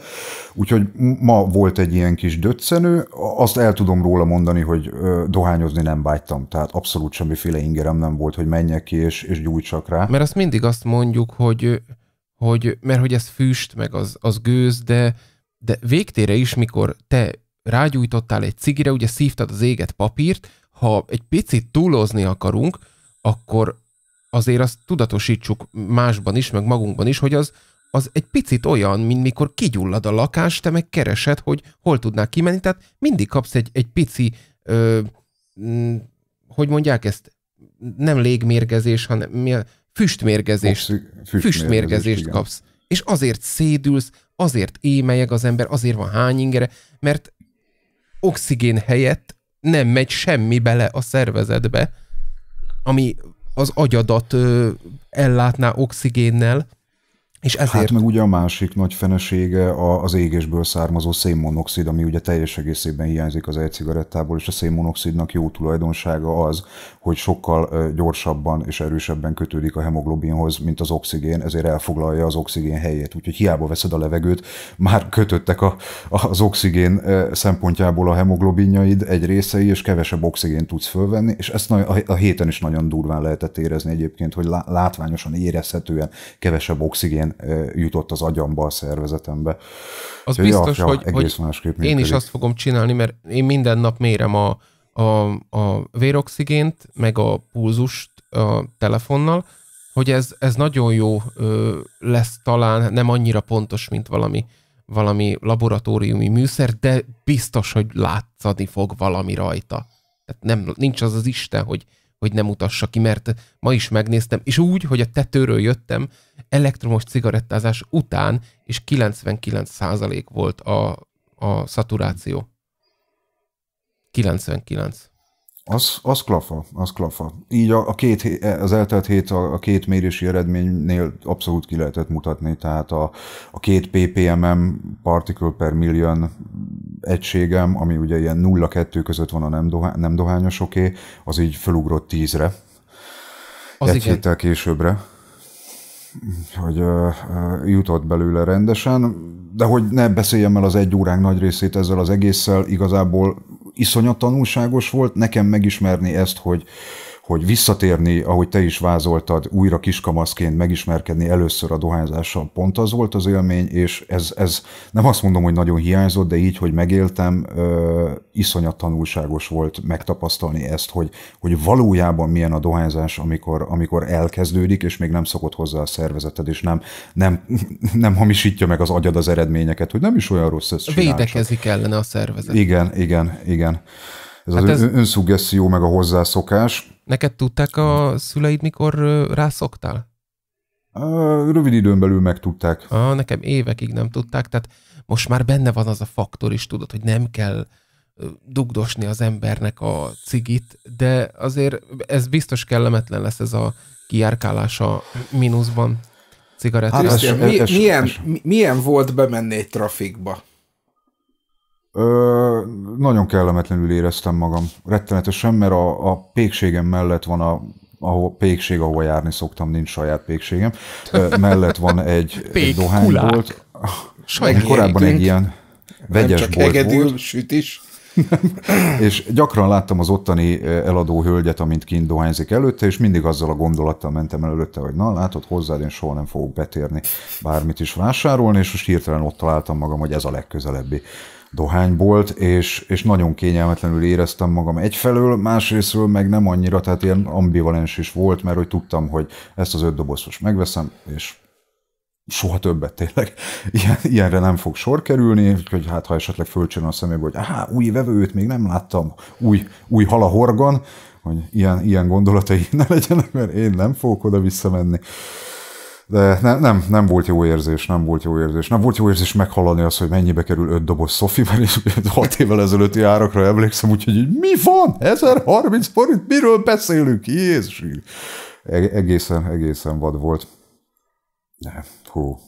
Úgyhogy ma volt egy ilyen kis döccenő, azt el tudom róla mondani, hogy dohányozni nem vágytam, tehát abszolút semmiféle ingerem nem volt, hogy menjek ki és, és gyújtsak rá. Mert azt mindig azt mondjuk, hogy, hogy mert hogy ez füst, meg az, az gőz, de, de végtére is, mikor te rágyújtottál egy cigire, ugye szívtad az éget papírt, ha egy picit túlozni akarunk, akkor azért azt tudatosítsuk másban is, meg magunkban is, hogy az, az egy picit olyan, mint mikor kigyullad a lakás, te meg keresed, hogy hol tudnál kimenni, tehát mindig kapsz egy, egy pici, ö, mm, hogy mondják ezt, nem légmérgezés, hanem mi a, füstmérgezést, Oxi, füstmérgezést, füstmérgezést igen. kapsz. És azért szédülsz, azért émelyeg az ember, azért van ingere, mert oxigén helyett nem megy semmi bele a szervezetbe, ami az agyadat ö, ellátná oxigénnel, és hát ezért... Hát meg ugye a másik nagy fenesége az égésből származó szénmonoxid, ami ugye teljes egészében hiányzik az e-cigarettából, és a szénmonoxidnak jó tulajdonsága az, hogy sokkal gyorsabban és erősebben kötődik a hemoglobinhoz, mint az oxigén, ezért elfoglalja az oxigén helyét. Úgyhogy hiába veszed a levegőt, már kötöttek a, az oxigén szempontjából a hemoglobinjaid egy részei, és kevesebb oxigén tudsz fölvenni, és ezt a héten is nagyon durván lehetett érezni egyébként, hogy látványosan érezhetően kevesebb oxigén jutott az agyamba, a szervezetembe. Az Úgyhogy biztos, ja, hogy, egész hogy másképp működik. én is azt fogom csinálni, mert én minden nap mérem a, a, a véroxigént, meg a pulzust a telefonnal, hogy ez, ez nagyon jó ö, lesz talán, nem annyira pontos, mint valami, valami laboratóriumi műszer, de biztos, hogy látszani fog valami rajta. Tehát nem, nincs az az Isten, hogy, hogy nem utassa ki, mert ma is megnéztem, és úgy, hogy a tetőről jöttem, elektromos cigarettázás után is 99% volt a, a szaturáció. 99. Az, az klafa, az klafa. Így a, a két, az eltelt hét a, a két mérési eredménynél abszolút ki lehetett mutatni, tehát a, a két ppmm particle per million egységem, ami ugye ilyen 0-2 között van a nem, dohá, nem dohányosoké, az így felugrott 10-re. Az Egy igen. héttel későbbre hogy jutott belőle rendesen, de hogy ne beszéljem el az egy óránk nagy részét ezzel az egésszel, igazából iszonyat tanulságos volt nekem megismerni ezt, hogy hogy visszatérni, ahogy te is vázoltad, újra kiskamaszként megismerkedni először a dohányzással, pont az volt az élmény, és ez, ez nem azt mondom, hogy nagyon hiányzott, de így, hogy megéltem, ö, iszonyat tanulságos volt megtapasztalni ezt, hogy, hogy valójában milyen a dohányzás, amikor, amikor elkezdődik, és még nem szokott hozzá a szervezeted, és nem, nem, nem hamisítja meg az agyad az eredményeket, hogy nem is olyan rossz ez csinál, Védekezik csak. ellene a szervezet. Igen, igen, igen. Ez hát az ez... önszuggeszió meg a hozzászokás. Neked tudták a szüleid, mikor rászoktál? Rövid időn belül megtudták. Ah, nekem évekig nem tudták, tehát most már benne van az a faktor is, tudod, hogy nem kell dugdosni az embernek a cigit, de azért ez biztos kellemetlen lesz ez a kiárkálás a mínuszban cigarettát. Hát, hát milyen, milyen volt bemenni egy trafikba? Ö, nagyon kellemetlenül éreztem magam. Rettenetesen, mert a, a pékségem mellett van a ahol pékség, ahova járni szoktam, nincs saját pékségem. Ö, mellett van egy, egy dohánybolt. Meg korábban egy ilyen vegyes csak bolt egedül, volt. süt is. és gyakran láttam az ottani eladó hölgyet, amint kint dohányzik előtte, és mindig azzal a gondolattal mentem el előtte, hogy na, látod, hozzád én soha nem fogok betérni bármit is vásárolni, és most hirtelen ott találtam magam, hogy ez a legközelebbi dohánybolt, és, és nagyon kényelmetlenül éreztem magam egyfelől, másrésztről meg nem annyira, tehát ilyen ambivalens is volt, mert hogy tudtam, hogy ezt az öt dobozt most megveszem, és soha többet tényleg ilyen, ilyenre nem fog sor kerülni, hogy hát ha esetleg fölcsön a szemébe, hogy áhá, új vevőt még nem láttam, új, új hala horgon, hogy ilyen, ilyen gondolatai ne legyenek, mert én nem fogok oda visszamenni. De ne, nem, nem volt jó érzés, nem volt jó érzés. Nem volt jó érzés meghallani azt, hogy mennyibe kerül öt doboz Sofi, mert én 6 évvel ezelőtti árakra emlékszem, úgyhogy hogy mi van? 1030 forint? Miről beszélünk? Jézus! Egészen, egészen vad volt. Ne, hú.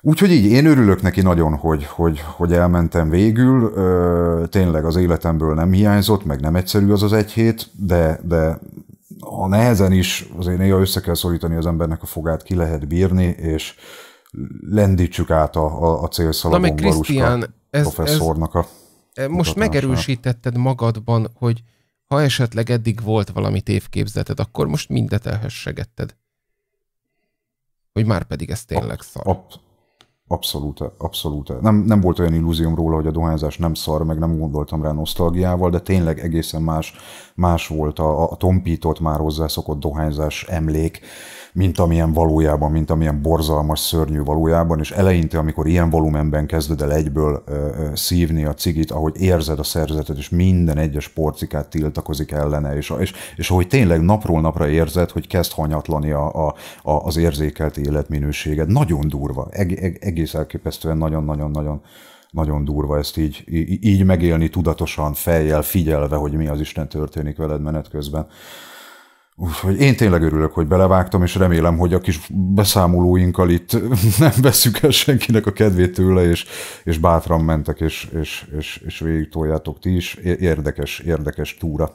Úgyhogy így, én örülök neki nagyon, hogy, hogy, hogy elmentem végül. Ö, tényleg az életemből nem hiányzott, meg nem egyszerű az az egy hét, de, de a nehezen is azért néha össze kell szorítani az embernek a fogát, ki lehet bírni, és lendítsük át a, a, a célszalagon Krisztián, ez, professzornak a ez, Most megerősítetted magadban, hogy ha esetleg eddig volt valami tévképzeted, akkor most mindet elhessegetted. Hogy már pedig ez tényleg ab, szar. Ab, abszolút, abszolút. Nem, nem volt olyan illúzióm róla, hogy a dohányzás nem szar, meg nem gondoltam rá nosztalgiával, de tényleg egészen más, más volt a, a tompított, már hozzászokott dohányzás emlék, mint amilyen valójában, mint amilyen borzalmas, szörnyű valójában, és eleinte, amikor ilyen volumenben kezded el egyből szívni a cigit, ahogy érzed a szerzetet, és minden egyes porcikát tiltakozik ellene, és, és, és ahogy tényleg napról napra érzed, hogy kezd hanyatlani a, a, a, az érzékelt életminőséged. Nagyon durva, eg, eg, egész elképesztően nagyon-nagyon-nagyon nagyon durva ezt így, így megélni tudatosan, fejjel, figyelve, hogy mi az Isten történik veled menet közben. Úgyhogy én tényleg örülök, hogy belevágtam, és remélem, hogy a kis beszámolóinkkal itt nem veszük el senkinek a kedvét tőle, és, és bátran mentek, és, és, és, és végig toljátok ti is. Érdekes, érdekes túra.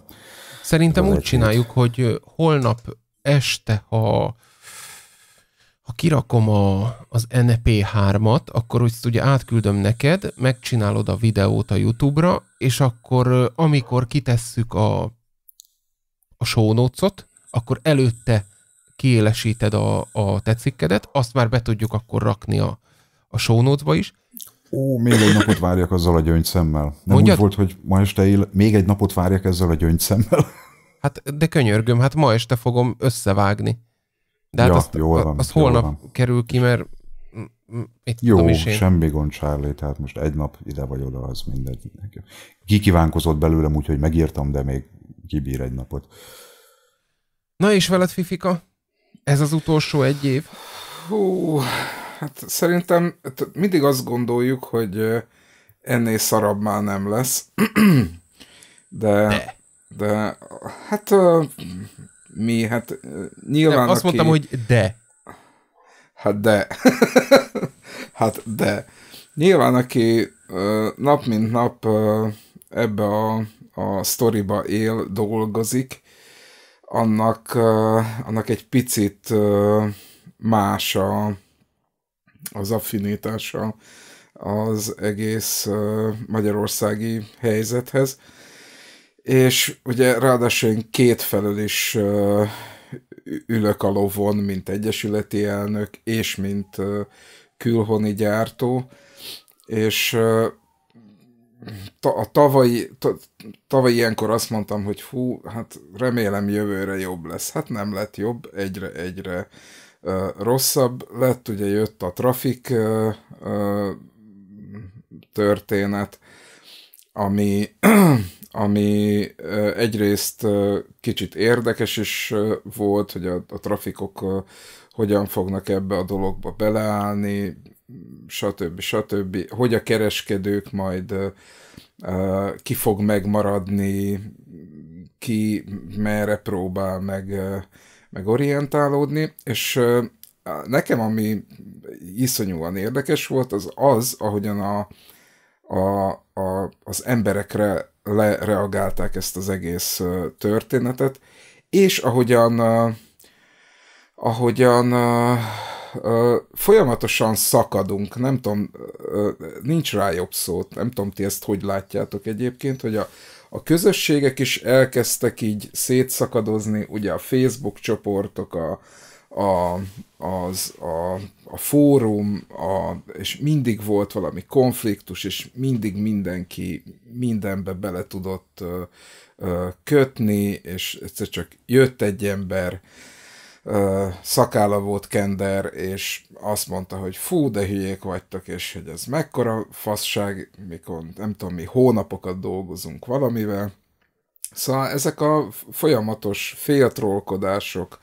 Szerintem úgy csináljuk, hogy holnap este, ha ha kirakom a, az NP3-at, akkor úgy ugye átküldöm neked, megcsinálod a videót a YouTube-ra, és akkor amikor kitesszük a, a show notes-ot, akkor előtte kiélesíted a, a tetszikkedet, azt már be tudjuk akkor rakni a, a show is. Ó, még egy napot várjak azzal a gyöngyszemmel. Nem Mondjad? úgy volt, hogy ma este él, még egy napot várjak ezzel a gyöngyszemmel. Hát, de könyörgöm, hát ma este fogom összevágni. De hát ja, azt, jól van, azt jól holnap van. kerül ki, mert mit Jó, tudom is én. semmi gond, Charlie, tehát most egy nap ide vagy oda, az mindegy. Kikívánkozott belőlem, úgyhogy megírtam, de még kibír egy napot. Na és veled, Fifika? Ez az utolsó egy év? Hú, hát szerintem mindig azt gondoljuk, hogy ennél szarabb már nem lesz. De, de, de hát mi, hát nyilván nem, Azt aki... mondtam, hogy de. Hát de. hát de. Nyilván, aki nap mint nap ebbe a, a sztoriba él, dolgozik, annak, annak egy picit más a, az affinitása az egész magyarországi helyzethez. És ugye ráadásul én két felől is ülök a lovon, mint egyesületi elnök, és mint külhoni gyártó, és a tavalyi, tavalyi ilyenkor azt mondtam, hogy hú, hát remélem jövőre jobb lesz. Hát nem lett jobb, egyre-egyre rosszabb lett, ugye jött a trafik történet, ami, ami egyrészt kicsit érdekes is volt, hogy a, a trafikok hogyan fognak ebbe a dologba beleállni, stb. stb. Hogy a kereskedők majd uh, ki fog megmaradni, ki merre próbál meg, uh, meg orientálódni, és uh, nekem ami iszonyúan érdekes volt, az az, ahogyan a, a, a, az emberekre lereagálták ezt az egész történetet, és ahogyan ahogyan folyamatosan szakadunk, nem tudom, nincs rá jobb szót, nem tudom, ti ezt hogy látjátok egyébként, hogy a, a közösségek is elkezdtek így szétszakadozni, ugye a Facebook csoportok, a, a, az, a, a fórum, a, és mindig volt valami konfliktus, és mindig mindenki mindenbe bele tudott ö, ö, kötni, és egyszer csak jött egy ember, szakála volt Kender, és azt mondta, hogy fú, de hülyék vagytok, és hogy ez mekkora fasság, mikor nem tudom mi, hónapokat dolgozunk valamivel. Szóval ezek a folyamatos féltrólkodások,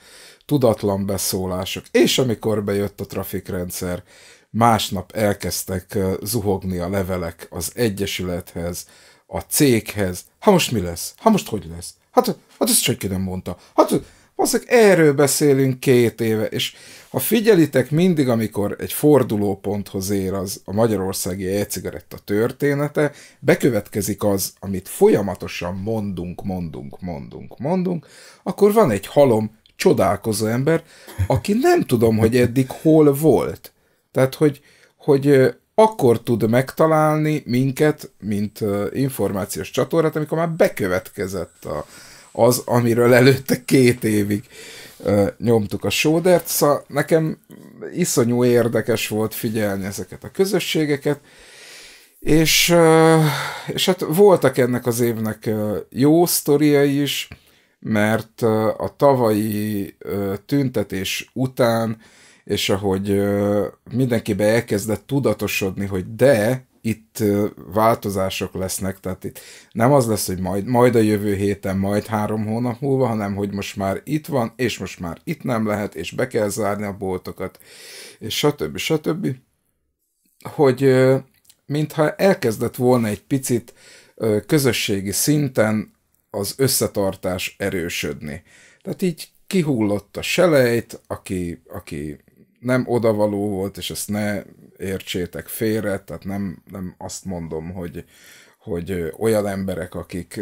tudatlan beszólások, és amikor bejött a trafikrendszer, másnap elkezdtek zuhogni a levelek az Egyesülethez, a céghez. Ha most mi lesz? Ha most hogy lesz? Hát, hát ezt senki nem mondta. Hát, azok erről beszélünk két éve, és ha figyelitek mindig, amikor egy fordulóponthoz ér az a magyarországi e-cigaretta története, bekövetkezik az, amit folyamatosan mondunk, mondunk, mondunk, mondunk, akkor van egy halom, csodálkozó ember, aki nem tudom, hogy eddig hol volt. Tehát, hogy, hogy akkor tud megtalálni minket, mint információs csatornát, amikor már bekövetkezett a, az, amiről előtte két évig nyomtuk a sódert, szóval nekem iszonyú érdekes volt figyelni ezeket a közösségeket, és, és hát voltak ennek az évnek jó sztoriai is, mert a tavalyi tüntetés után, és ahogy mindenkibe elkezdett tudatosodni, hogy de, itt változások lesznek, tehát itt nem az lesz, hogy majd, majd a jövő héten, majd három hónap múlva, hanem hogy most már itt van, és most már itt nem lehet, és be kell zárni a boltokat, és stb. stb. Hogy mintha elkezdett volna egy picit közösségi szinten az összetartás erősödni. Tehát így kihullott a selejt, aki, aki nem odavaló volt, és ezt ne értsétek félre, tehát nem, nem azt mondom, hogy, hogy olyan emberek, akik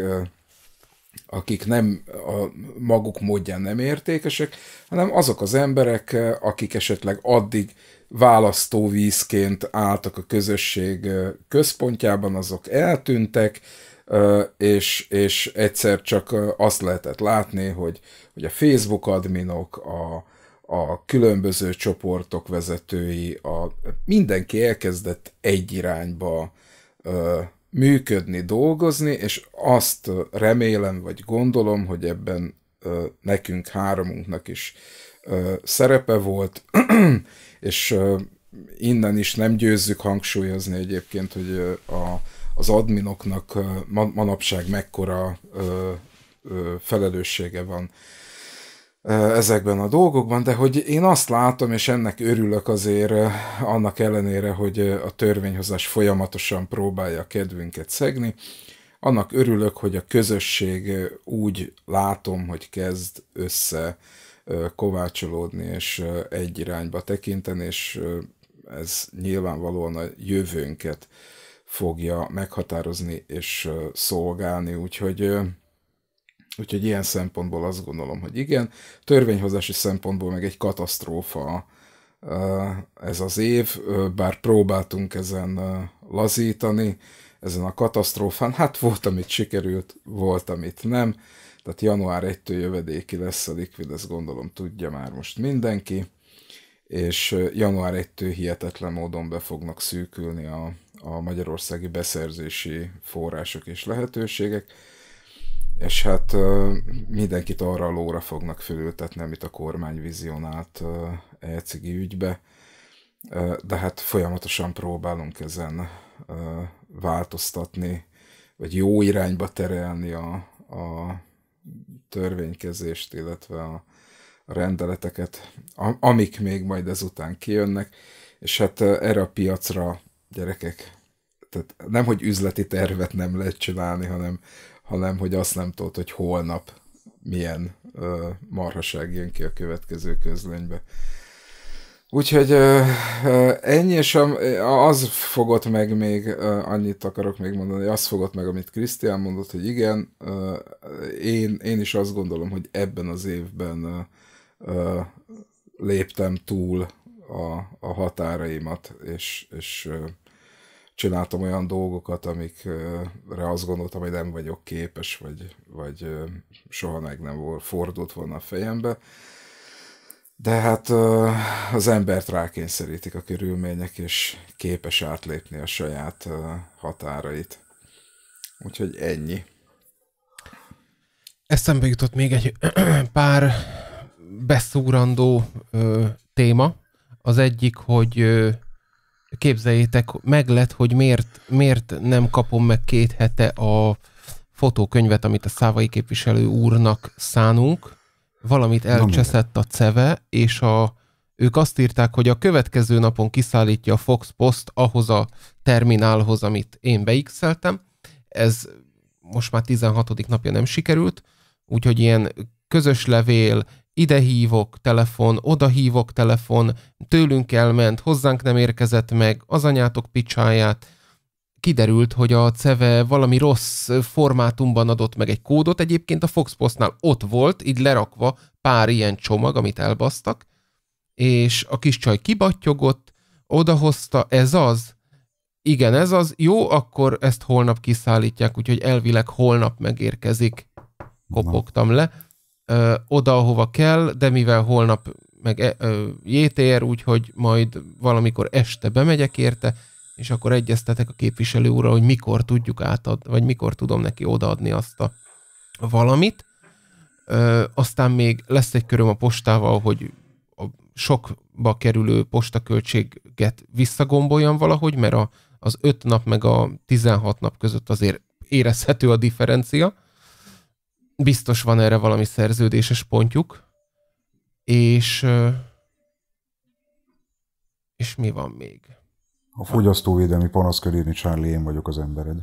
akik nem a maguk módján nem értékesek, hanem azok az emberek, akik esetleg addig választóvízként álltak a közösség központjában, azok eltűntek, és, és egyszer csak azt lehetett látni, hogy, hogy a Facebook adminok, a, a különböző csoportok vezetői, a, mindenki elkezdett egy irányba ö, működni, dolgozni, és azt remélem, vagy gondolom, hogy ebben ö, nekünk háromunknak is ö, szerepe volt, és ö, innen is nem győzzük hangsúlyozni egyébként, hogy a, az adminoknak manapság mekkora ö, ö, felelőssége van ezekben a dolgokban, de hogy én azt látom, és ennek örülök azért annak ellenére, hogy a törvényhozás folyamatosan próbálja a kedvünket szegni, annak örülök, hogy a közösség úgy látom, hogy kezd össze kovácsolódni és egy irányba tekinteni, és ez nyilvánvalóan a jövőnket fogja meghatározni és szolgálni, úgyhogy Úgyhogy ilyen szempontból azt gondolom, hogy igen. Törvényhozási szempontból meg egy katasztrófa ez az év, bár próbáltunk ezen lazítani, ezen a katasztrófán. Hát volt, amit sikerült, volt, amit nem. Tehát január 1-től jövedéki lesz a likvid, ezt gondolom tudja már most mindenki. És január 1-től hihetetlen módon be fognak szűkülni a, a magyarországi beszerzési források és lehetőségek és hát mindenkit arra a lóra fognak fölültetni, amit a kormány vizionált ECG ügybe, de hát folyamatosan próbálunk ezen változtatni, vagy jó irányba terelni a, a törvénykezést, illetve a rendeleteket, amik még majd ezután kijönnek, és hát erre a piacra, gyerekek, tehát nem, hogy üzleti tervet nem lehet csinálni, hanem hanem hogy azt nem tudod, hogy holnap milyen ö, marhaság jön ki a következő közlönybe. Úgyhogy ö, ö, ennyi, és az fogott meg még, ö, annyit akarok még mondani, hogy az fogott meg, amit Krisztián mondott, hogy igen, ö, én, én is azt gondolom, hogy ebben az évben ö, ö, léptem túl a, a határaimat, és, és ö, csináltam olyan dolgokat, amikre azt gondoltam, hogy nem vagyok képes, vagy, vagy soha meg nem volt, fordult volna a fejembe. De hát az embert rákényszerítik a körülmények, és képes átlépni a saját határait. Úgyhogy ennyi. Eszembe jutott még egy pár beszúrandó ö, téma. Az egyik, hogy képzeljétek, meg lett, hogy miért, miért nem kapom meg két hete a fotókönyvet, amit a szávai képviselő úrnak szánunk. Valamit elcseszett a ceve, és a, ők azt írták, hogy a következő napon kiszállítja a Fox Post ahhoz a terminálhoz, amit én beixeltem. Ez most már 16. napja nem sikerült, úgyhogy ilyen közös levél, ide hívok telefon, oda hívok telefon, tőlünk elment, hozzánk nem érkezett meg, az anyátok picsáját. Kiderült, hogy a CEVE valami rossz formátumban adott meg egy kódot, egyébként a Foxpostnál ott volt, így lerakva pár ilyen csomag, amit elbasztak, és a kis csaj kibattyogott, odahozta, ez az? Igen, ez az, jó, akkor ezt holnap kiszállítják, úgyhogy elvileg holnap megérkezik. Kopogtam le ö, oda, ahova kell, de mivel holnap meg e, ö, JTR, úgyhogy majd valamikor este bemegyek érte, és akkor egyeztetek a képviselő úrra, hogy mikor tudjuk átadni, vagy mikor tudom neki odaadni azt a valamit. Ö, aztán még lesz egy köröm a postával, hogy a sokba kerülő postaköltséget visszagomboljam valahogy, mert a, az 5 nap meg a 16 nap között azért érezhető a differencia biztos van erre valami szerződéses pontjuk, és és mi van még? A fogyasztóvédelmi panaszkör írni, Charlie, én vagyok az embered.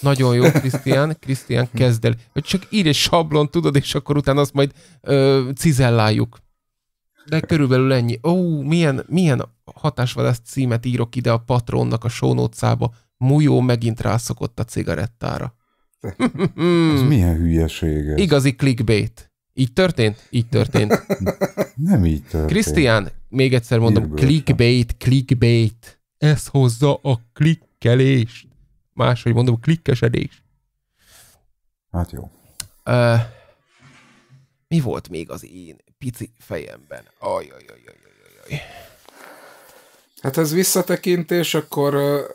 Nagyon jó, Krisztián. Krisztián, kezd el. Hogy csak írj egy sablon, tudod, és akkor utána azt majd ö, cizelláljuk. De körülbelül ennyi. Ó, milyen, milyen hatásvadász címet írok ide a patronnak a sónócába. Mujó megint rászokott a cigarettára. Ez milyen hülyeség ez? Igazi clickbait. Így történt? Így történt. Nem így történt. Krisztián, még egyszer mondom, Hírből clickbait, sem. clickbait. Ez hozza a klikkelést. Máshogy mondom, klikkesedés. Hát jó. Uh, mi volt még az én pici fejemben? Ajajajajajajaj. Hát ez visszatekintés, akkor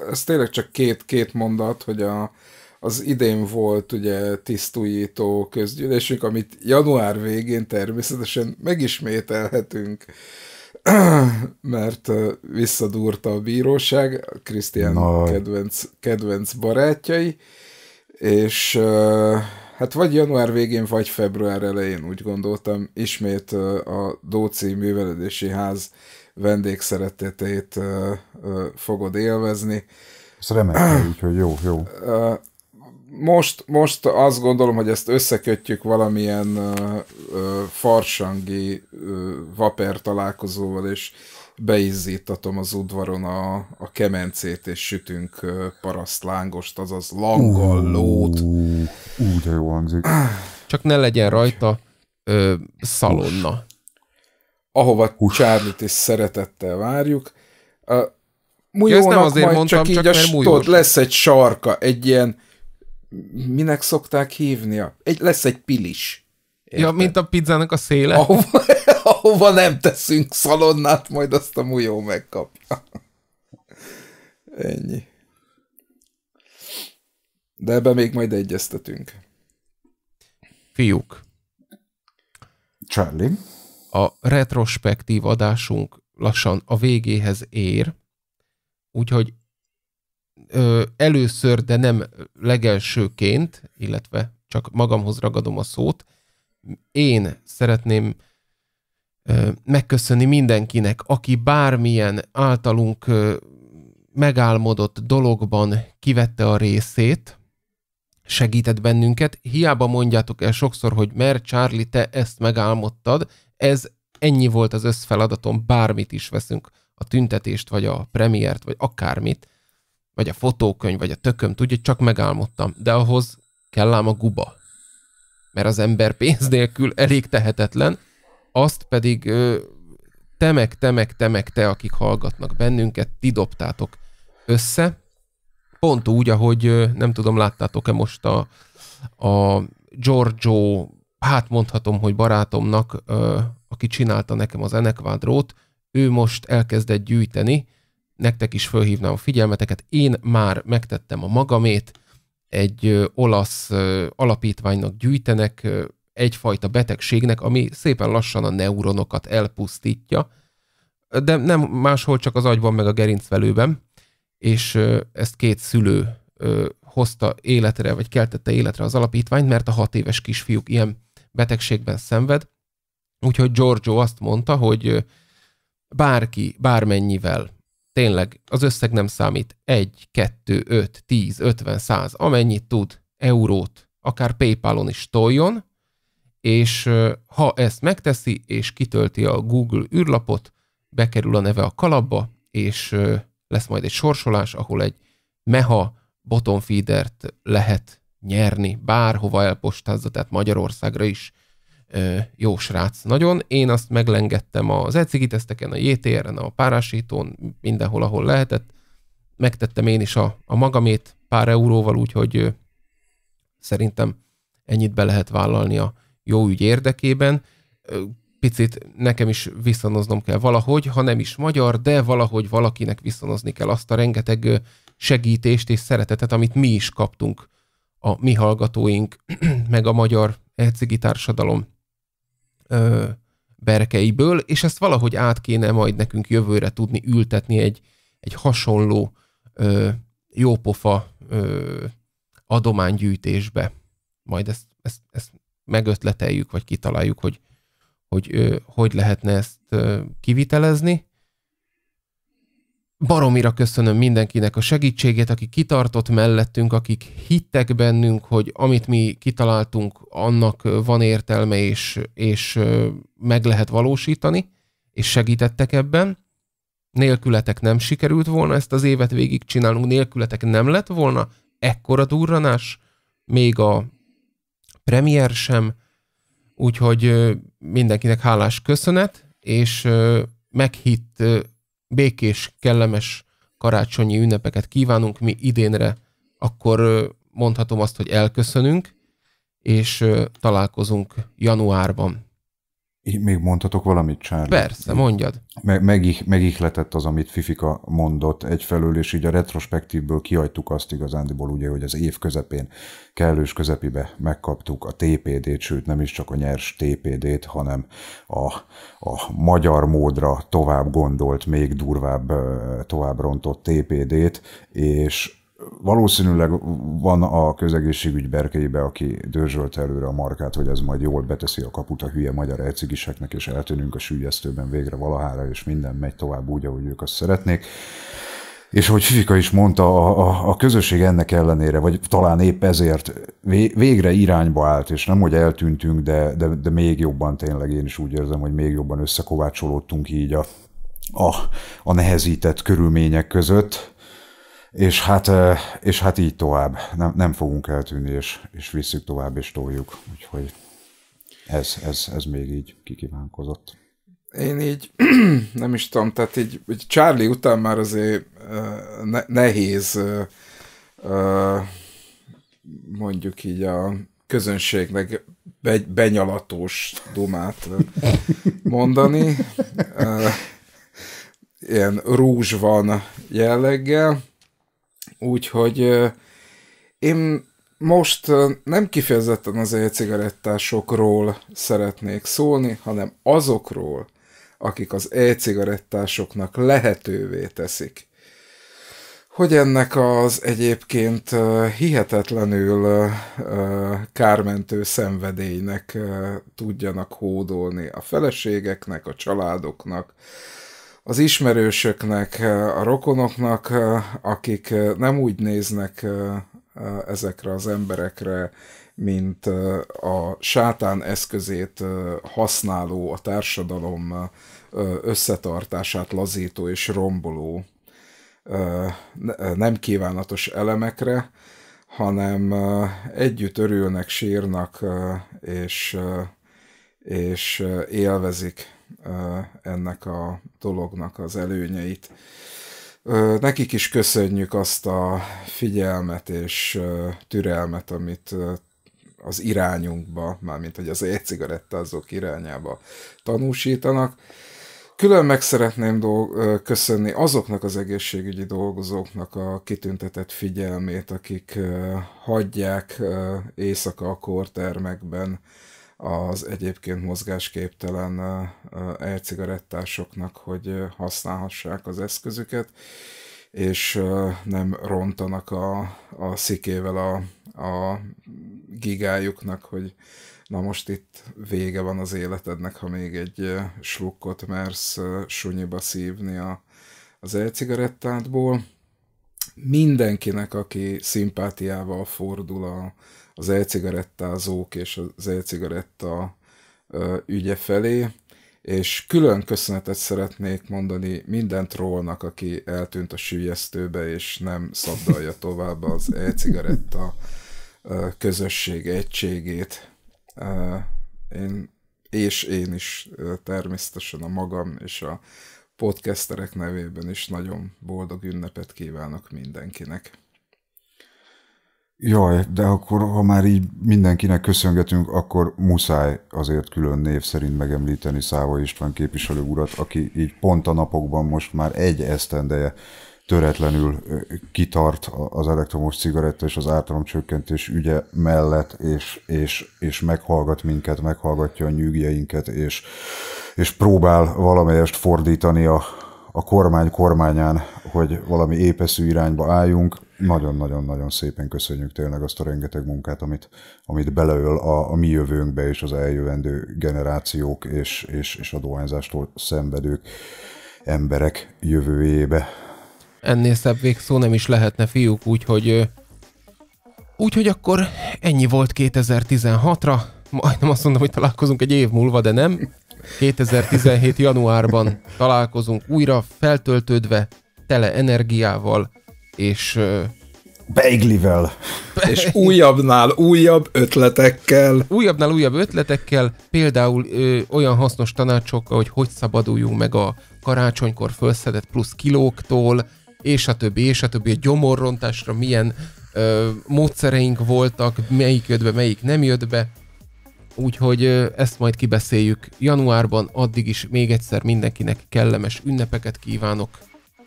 ez tényleg csak két-két mondat, hogy a az idén volt ugye tisztújító közgyűlésünk, amit január végén természetesen megismételhetünk, mert visszadúrta a bíróság, Krisztián no. kedvenc, kedvenc barátjai, és hát vagy január végén, vagy február elején úgy gondoltam, ismét a Dóci Művelődési Ház vendégszeretetét fogod élvezni. Ezt reméljük, hogy jó, jó most, most azt gondolom, hogy ezt összekötjük valamilyen uh, uh, farsangi uh, vaper találkozóval, és beizzítatom az udvaron a, a kemencét, és sütünk uh, paraszt lángost, azaz langallót. Uh, uh, de jó hangzik. Csak ne legyen rajta uh, szalonna. Ahova Csárlit is szeretettel várjuk. Mújónak ja, ezt nem azért majd mondtam, csak így, csak mert a, tudod, lesz egy sarka, egy ilyen minek szokták hívni? Egy, lesz egy pilis. Érted? Ja, mint a pizzának a széle. Ahova, ahova nem teszünk szalonnát, majd azt a mújó megkapja. Ennyi. De ebbe még majd egyeztetünk. Fiúk. Charlie. A retrospektív adásunk lassan a végéhez ér, úgyhogy ö, először, de nem legelsőként, illetve csak magamhoz ragadom a szót, én szeretném ö, megköszönni mindenkinek, aki bármilyen általunk ö, megálmodott dologban kivette a részét, segített bennünket. Hiába mondjátok el sokszor, hogy mert Charlie, te ezt megálmodtad, ez ennyi volt az összfeladatom, bármit is veszünk, a tüntetést, vagy a premiért, vagy akármit, vagy a fotókönyv, vagy a tököm, tudja, csak megálmodtam. De ahhoz kell ám a guba. Mert az ember pénz nélkül elég tehetetlen, azt pedig temek, temek, temek, te akik hallgatnak bennünket, ti dobtátok össze. Pont úgy, ahogy nem tudom, láttátok-e most a, a Giorgio, hát mondhatom, hogy barátomnak, aki csinálta nekem az Enekvádrót, ő most elkezdett gyűjteni, nektek is fölhívnám a figyelmeteket. Én már megtettem a magamét, egy olasz alapítványnak gyűjtenek egyfajta betegségnek, ami szépen lassan a neuronokat elpusztítja, de nem máshol, csak az agyban meg a gerincvelőben, és ezt két szülő hozta életre, vagy keltette életre az alapítványt, mert a hat éves kisfiúk ilyen betegségben szenved. Úgyhogy Giorgio azt mondta, hogy bárki, bármennyivel tényleg az összeg nem számít. 1, 2, 5, 10, 50, 100, amennyit tud eurót, akár Paypalon is toljon, és ha ezt megteszi, és kitölti a Google űrlapot, bekerül a neve a kalapba, és lesz majd egy sorsolás, ahol egy meha botonfeedert lehet nyerni, bárhova elpostázza, tehát Magyarországra is jó srác nagyon. Én azt meglengettem az ECG a JTR-en, a párásítón, mindenhol, ahol lehetett. Megtettem én is a, a magamét pár euróval, úgyhogy szerintem ennyit be lehet vállalni a jó ügy érdekében. Picit nekem is visszanoznom kell valahogy, ha nem is magyar, de valahogy valakinek visszanozni kell azt a rengeteg segítést és szeretetet, amit mi is kaptunk a mi hallgatóink, meg a magyar ECG társadalom ö, berkeiből, és ezt valahogy át kéne majd nekünk jövőre tudni ültetni egy, egy hasonló ö, jópofa ö, adománygyűjtésbe. Majd ezt, ezt, ezt megötleteljük, vagy kitaláljuk, hogy hogy ö, hogy lehetne ezt ö, kivitelezni. Baromira köszönöm mindenkinek a segítségét, aki kitartott mellettünk, akik hittek bennünk, hogy amit mi kitaláltunk, annak van értelme és, és meg lehet valósítani, és segítettek ebben. Nélkületek nem sikerült volna ezt az évet végigcsinálnunk, nélkületek nem lett volna ekkora durranás, még a premier sem, úgyhogy mindenkinek hálás köszönet, és meghitt békés, kellemes karácsonyi ünnepeket kívánunk mi idénre, akkor mondhatom azt, hogy elköszönünk, és találkozunk januárban. Még mondhatok valamit, Charlie? Persze, mondjad. Meg, megih, megihletett az, amit Fifika mondott egyfelől, és így a retrospektívből kihagytuk azt igazándiból, ugye, hogy az év közepén, kellős közepibe megkaptuk a TPD-t, sőt nem is csak a nyers TPD-t, hanem a, a magyar módra tovább gondolt, még durvább, tovább rontott TPD-t, és valószínűleg van a közegészségügy berkeibe, aki dörzsölt előre a markát, hogy ez majd jól beteszi a kaput a hülye magyar ecigiseknek, és eltűnünk a sűjesztőben végre valahára, és minden megy tovább úgy, ahogy ők azt szeretnék. És ahogy Fifika is mondta, a, a, a közösség ennek ellenére, vagy talán épp ezért vé, végre irányba állt, és nem, hogy eltűntünk, de, de, de még jobban tényleg én is úgy érzem, hogy még jobban összekovácsolódtunk így a, a, a nehezített körülmények között és hát, és hát így tovább. Nem, nem fogunk eltűnni, és, és visszük tovább, és toljuk. Úgyhogy ez, ez, ez még így kikívánkozott. Én így nem is tudom, tehát így, így Charlie után már azért ne, nehéz mondjuk így a közönségnek be, benyalatós dumát mondani. Ilyen rúzs van jelleggel úgyhogy én most nem kifejezetten az e-cigarettásokról szeretnék szólni, hanem azokról, akik az e-cigarettásoknak lehetővé teszik, hogy ennek az egyébként hihetetlenül kármentő szenvedélynek tudjanak hódolni a feleségeknek, a családoknak, az ismerősöknek, a rokonoknak, akik nem úgy néznek ezekre az emberekre, mint a sátán eszközét használó, a társadalom összetartását lazító és romboló nem kívánatos elemekre, hanem együtt örülnek, sírnak és, és élvezik ennek a dolognak az előnyeit. Nekik is köszönjük azt a figyelmet és türelmet, amit az irányunkba, mármint hogy az e-cigarettázók irányába tanúsítanak. Külön meg szeretném dolg- köszönni azoknak az egészségügyi dolgozóknak a kitüntetett figyelmét, akik hagyják éjszaka a kórtermekben az egyébként mozgásképtelen elcigarettásoknak, hogy használhassák az eszközüket, és nem rontanak a, a szikével a, a gigájuknak, hogy na most itt vége van az életednek, ha még egy slukkot mersz sunyiba szívni a, az elcigarettádból. Mindenkinek, aki szimpátiával fordul a, az elcigarettázók és az elcigaretta ügye felé, és külön köszönetet szeretnék mondani minden trollnak, aki eltűnt a sűjesztőbe, és nem szabdalja tovább az e-cigaretta közösség egységét. Én, és én is természetesen a magam és a podcasterek nevében is nagyon boldog ünnepet kívánok mindenkinek. Jaj, de akkor, ha már így mindenkinek köszöngetünk, akkor muszáj azért külön név szerint megemlíteni Száva István képviselő urat, aki így pont a napokban most már egy esztendeje töretlenül kitart az elektromos cigaretta és az ártalomcsökkentés ügye mellett, és, és, és meghallgat minket, meghallgatja a nyűgjeinket, és, és próbál valamelyest fordítani a, a kormány kormányán, hogy valami épeszű irányba álljunk nagyon-nagyon-nagyon szépen köszönjük tényleg azt a rengeteg munkát, amit, amit beleöl a, a mi jövőnkbe és az eljövendő generációk és, és, és a dohányzástól szenvedők emberek jövőjébe. Ennél szebb végszó nem is lehetne, fiúk, úgyhogy Úgyhogy akkor ennyi volt 2016-ra, majdnem azt mondom, hogy találkozunk egy év múlva, de nem. 2017. januárban találkozunk újra, feltöltődve, tele energiával, és... Beiglivel. és újabbnál újabb ötletekkel. Újabbnál újabb ötletekkel, például ö, olyan hasznos tanácsokkal, hogy hogy szabaduljunk meg a karácsonykor felszedett plusz kilóktól, és a többi, és a többi, a gyomorrontásra milyen ö, módszereink voltak, melyik jött be, melyik nem jött be. Úgyhogy ö, ezt majd kibeszéljük januárban, addig is még egyszer mindenkinek kellemes ünnepeket kívánok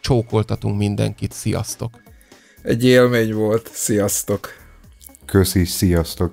csókoltatunk mindenkit. Sziasztok! Egy élmény volt. Sziasztok! Köszi, sziasztok!